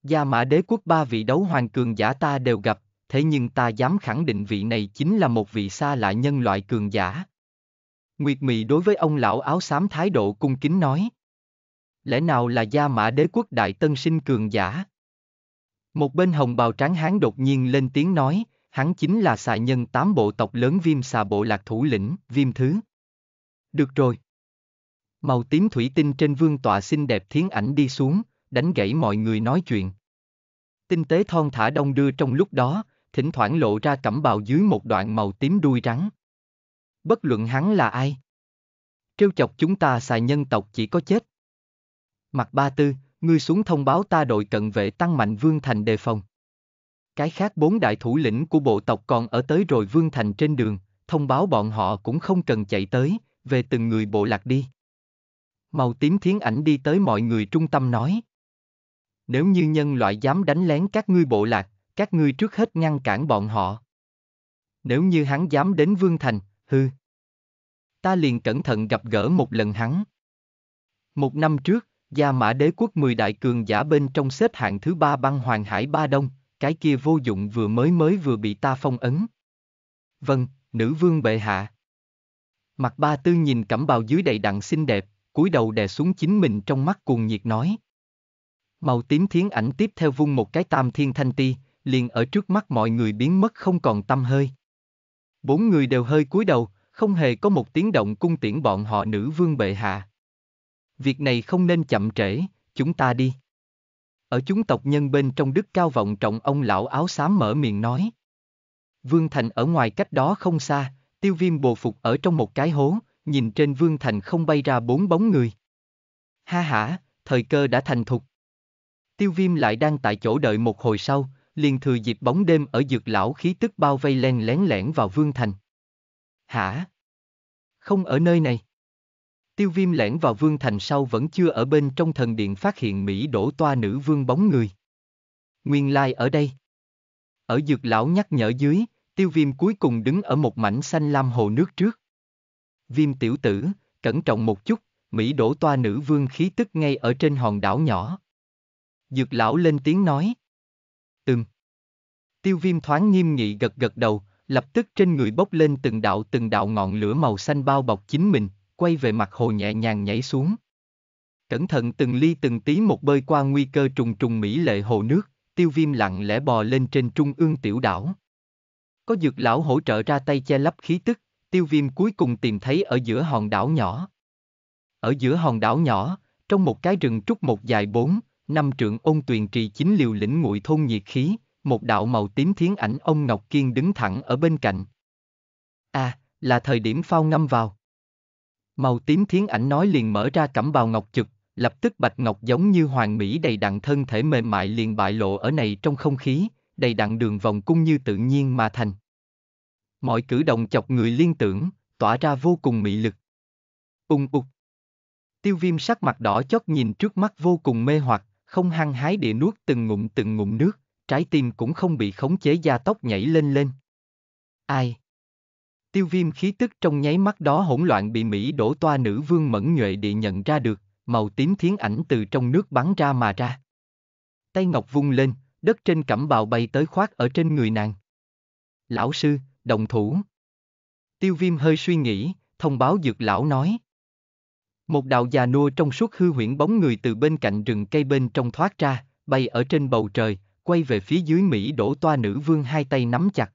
Gia mã đế quốc ba vị đấu hoàng cường giả ta đều gặp, thế nhưng ta dám khẳng định vị này chính là một vị xa lạ nhân loại cường giả. Nguyệt Mị đối với ông lão áo xám thái độ cung kính nói. Lẽ nào là gia mã đế quốc đại tân sinh cường giả? Một bên hồng bào tráng hán đột nhiên lên tiếng nói, hắn chính là xà nhân tám bộ tộc lớn viêm xà bộ lạc thủ lĩnh, viêm thứ. Được rồi. Màu tím thủy tinh trên vương tọa xinh đẹp thiến ảnh đi xuống, đánh gãy mọi người nói chuyện. Tinh tế thon thả đông đưa trong lúc đó, thỉnh thoảng lộ ra cẩm bào dưới một đoạn màu tím đuôi rắn. Bất luận hắn là ai? Trêu chọc chúng ta xài nhân tộc chỉ có chết. Mặt ba tư, ngươi xuống thông báo ta đội cận vệ tăng mạnh Vương Thành đề phòng. Cái khác bốn đại thủ lĩnh của bộ tộc còn ở tới rồi Vương Thành trên đường, thông báo bọn họ cũng không cần chạy tới, về từng người bộ lạc đi. Màu tím thiến ảnh đi tới mọi người trung tâm nói. Nếu như nhân loại dám đánh lén các ngươi bộ lạc, các ngươi trước hết ngăn cản bọn họ. Nếu như hắn dám đến Vương Thành, hư. Ta liền cẩn thận gặp gỡ một lần hắn. Một năm trước, Gia Mã Đế quốc mười đại cường giả bên trong xếp hạng thứ ba băng Hoàng Hải Ba Đông, cái kia vô dụng vừa mới mới vừa bị ta phong ấn. Vâng, nữ vương bệ hạ. Mặt ba tư nhìn cẩm bào dưới đầy đặn xinh đẹp, cúi đầu đè xuống chính mình trong mắt cuồng nhiệt nói. Màu tím thiến ảnh tiếp theo vung một cái tam thiên thanh ti, liền ở trước mắt mọi người biến mất không còn tâm hơi. Bốn người đều hơi cúi đầu, không hề có một tiếng động cung tiễn bọn họ nữ vương bệ hạ. Việc này không nên chậm trễ, chúng ta đi. Ở chúng tộc nhân bên trong đức cao vọng trọng ông lão áo xám mở miệng nói. Vương Thành ở ngoài cách đó không xa, Tiêu viêm bồ phục ở trong một cái hố, nhìn trên vương thành không bay ra bốn bóng người. Ha ha, thời cơ đã thành thục. Tiêu viêm lại đang tại chỗ đợi một hồi sau, liền thừa dịp bóng đêm ở dược lão khí tức bao vây len lén lẻn vào vương thành. Hả? Không ở nơi này. Tiêu viêm lẻn vào vương thành sau vẫn chưa ở bên trong thần điện phát hiện Mỹ đổ toa nữ vương bóng người. Nguyên lai like ở đây. Ở dược lão nhắc nhở dưới, Tiêu viêm cuối cùng đứng ở một mảnh xanh lam hồ nước trước. Viêm tiểu tử, cẩn trọng một chút, Mỹ đổ toa nữ vương khí tức ngay ở trên hòn đảo nhỏ. Dược lão lên tiếng nói. Ừm. Tiêu viêm thoáng nghiêm nghị gật gật đầu, lập tức trên người bốc lên từng đạo từng đạo ngọn lửa màu xanh bao bọc chính mình, quay về mặt hồ nhẹ nhàng nhảy xuống. Cẩn thận từng ly từng tí một bơi qua nguy cơ trùng trùng mỹ lệ hồ nước, tiêu viêm lặng lẽ bò lên trên trung ương tiểu đảo. Có dược lão hỗ trợ ra tay che lấp khí tức, tiêu viêm cuối cùng tìm thấy ở giữa hòn đảo nhỏ. Ở giữa hòn đảo nhỏ, trong một cái rừng trúc một dài bốn, năm trượng ôn tuyền trì chính liều lĩnh nguội thôn nhiệt khí, một đạo màu tím thiến ảnh ông Ngọc Kiên đứng thẳng ở bên cạnh. À, là thời điểm phao ngâm vào. Màu tím thiến ảnh nói liền mở ra cẩm bào ngọc trực, lập tức bạch ngọc giống như hoàng mỹ đầy đặn thân thể mềm mại liền bại lộ ở này trong không khí, đầy đặn đường vòng cung như tự nhiên mà thành. Mọi cử động chọc người liên tưởng, tỏa ra vô cùng mị lực. Ung ục. Tiêu viêm sắc mặt đỏ chót nhìn trước mắt vô cùng mê hoặc, không hăng hái địa nuốt từng ngụm từng ngụm nước, trái tim cũng không bị khống chế da tóc nhảy lên lên. Ai? Tiêu viêm khí tức trong nháy mắt đó hỗn loạn bị Mỹ đổ toa nữ vương mẫn nhuệ địa nhận ra được, màu tím thiến ảnh từ trong nước bắn ra mà ra. Tay ngọc vung lên, đất trên cẩm bào bay tới khoác ở trên người nàng. Lão sư, đồng thủ. Tiêu viêm hơi suy nghĩ, thông báo dược lão nói. Một đạo già nua trong suốt hư huyễn bóng người từ bên cạnh rừng cây bên trong thoát ra, bay ở trên bầu trời, quay về phía dưới Mỹ đổ toa nữ vương hai tay nắm chặt.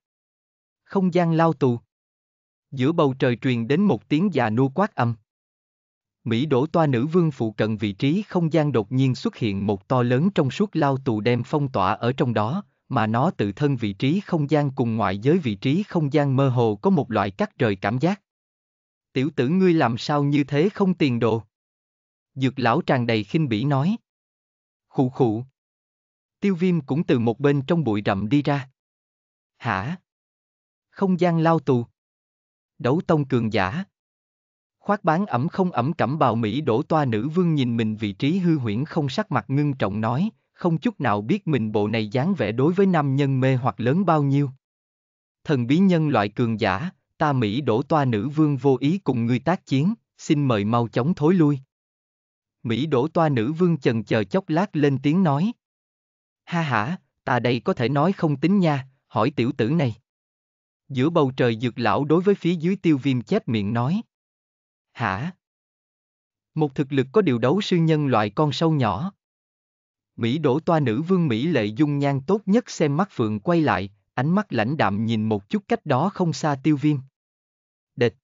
Không gian lao tù. Giữa bầu trời truyền đến một tiếng già nua quát âm. Mỹ đổ toa nữ vương phụ cận vị trí không gian đột nhiên xuất hiện một to lớn trong suốt lao tù đem phong tỏa ở trong đó, mà nó tự thân vị trí không gian cùng ngoại giới vị trí không gian mơ hồ có một loại cắt rời cảm giác. Tiểu tử ngươi làm sao như thế không tiền đồ? Dược lão tràn đầy khinh bỉ nói. Khụ khụ. Tiêu viêm cũng từ một bên trong bụi rậm đi ra. Hả? Không gian lao tù. Đấu tông cường giả khoác bán ẩm không ẩm cẩm bào Mỹ đổ toa nữ vương nhìn mình vị trí hư huyễn không sắc mặt ngưng trọng nói, không chút nào biết mình bộ này dáng vẻ đối với nam nhân mê hoặc lớn bao nhiêu. Thần bí nhân loại cường giả, ta Mỹ đổ toa nữ vương vô ý cùng ngươi tác chiến, xin mời mau chóng thối lui. Mỹ đổ toa nữ vương chần chờ chốc lát lên tiếng nói. Ha ha, ta đây có thể nói không tính nha, hỏi tiểu tử này. Giữa bầu trời dược lão đối với phía dưới tiêu viêm chép miệng nói hả? Một thực lực có điều đấu sư nhân loại con sâu nhỏ. Mỹ đổ toa nữ vương Mỹ lệ dung nhan tốt nhất xem mắt phượng quay lại, ánh mắt lãnh đạm nhìn một chút cách đó không xa tiêu viêm. Địch.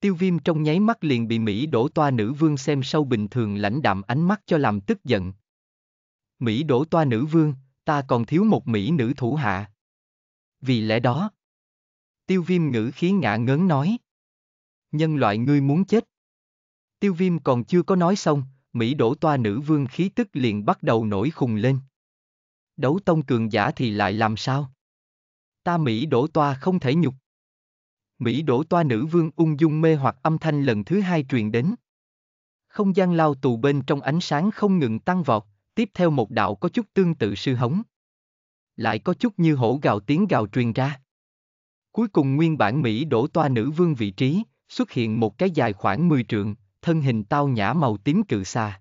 Tiêu viêm trong nháy mắt liền bị Mỹ đổ toa nữ vương xem sâu bình thường lãnh đạm ánh mắt cho làm tức giận. Mỹ đổ toa nữ vương, ta còn thiếu một Mỹ nữ thủ hạ. Vì lẽ đó, tiêu viêm ngữ khí ngạ ngớn nói nhân loại ngươi muốn chết. Tiêu viêm còn chưa có nói xong, Mỹ đổ toa nữ vương khí tức liền bắt đầu nổi khùng lên. Đấu tông cường giả thì lại làm sao? Ta Mỹ đổ toa không thể nhục. Mỹ đổ toa nữ vương ung dung mê hoặc âm thanh lần thứ hai truyền đến. Không gian lao tù bên trong ánh sáng không ngừng tăng vọt, tiếp theo một đạo có chút tương tự sư hống. Lại có chút như hổ gào tiếng gào truyền ra. Cuối cùng nguyên bản Mỹ đổ toa nữ vương vị trí, xuất hiện một cái dài khoảng 10 trượng, thân hình tao nhã màu tím cự xa.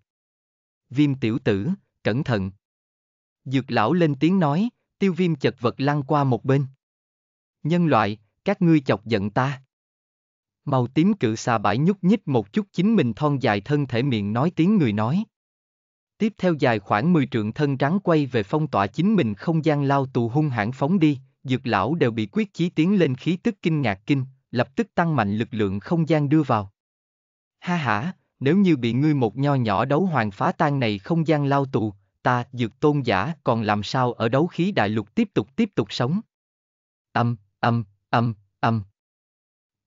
Viêm tiểu tử, cẩn thận. Dược lão lên tiếng nói, tiêu viêm chật vật lăn qua một bên. Nhân loại, các ngươi chọc giận ta. Màu tím cự xà bãi nhúc nhích một chút chính mình thon dài thân thể miệng nói tiếng người nói. Tiếp theo dài khoảng 10 trượng thân rắn quay về phong tỏa chính mình không gian lao tù hung hãn phóng đi, dược lão đều bị quyết chí tiến lên khí tức kinh ngạc kinh, lập tức tăng mạnh lực lượng không gian đưa vào. Ha ha, nếu như bị ngươi một nho nhỏ đấu hoàng phá tan này không gian lao tù, ta, dược tôn giả, còn làm sao ở đấu khí đại lục tiếp tục tiếp tục sống. Âm, âm, âm, âm.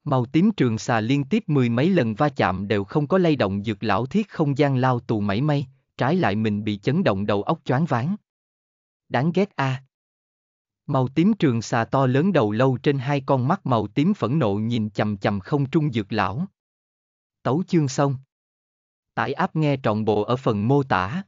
Màu tím trường xà liên tiếp mười mấy lần va chạm đều không có lay động dược lão thiết không gian lao tù mảy may, trái lại mình bị chấn động đầu óc choáng váng. Đáng ghét a. À. Màu tím trường xà to lớn đầu lâu trên hai con mắt màu tím phẫn nộ nhìn chầm chầm không trung dược lão. Tấu chương xong. Tải áp nghe trọn bộ ở phần mô tả.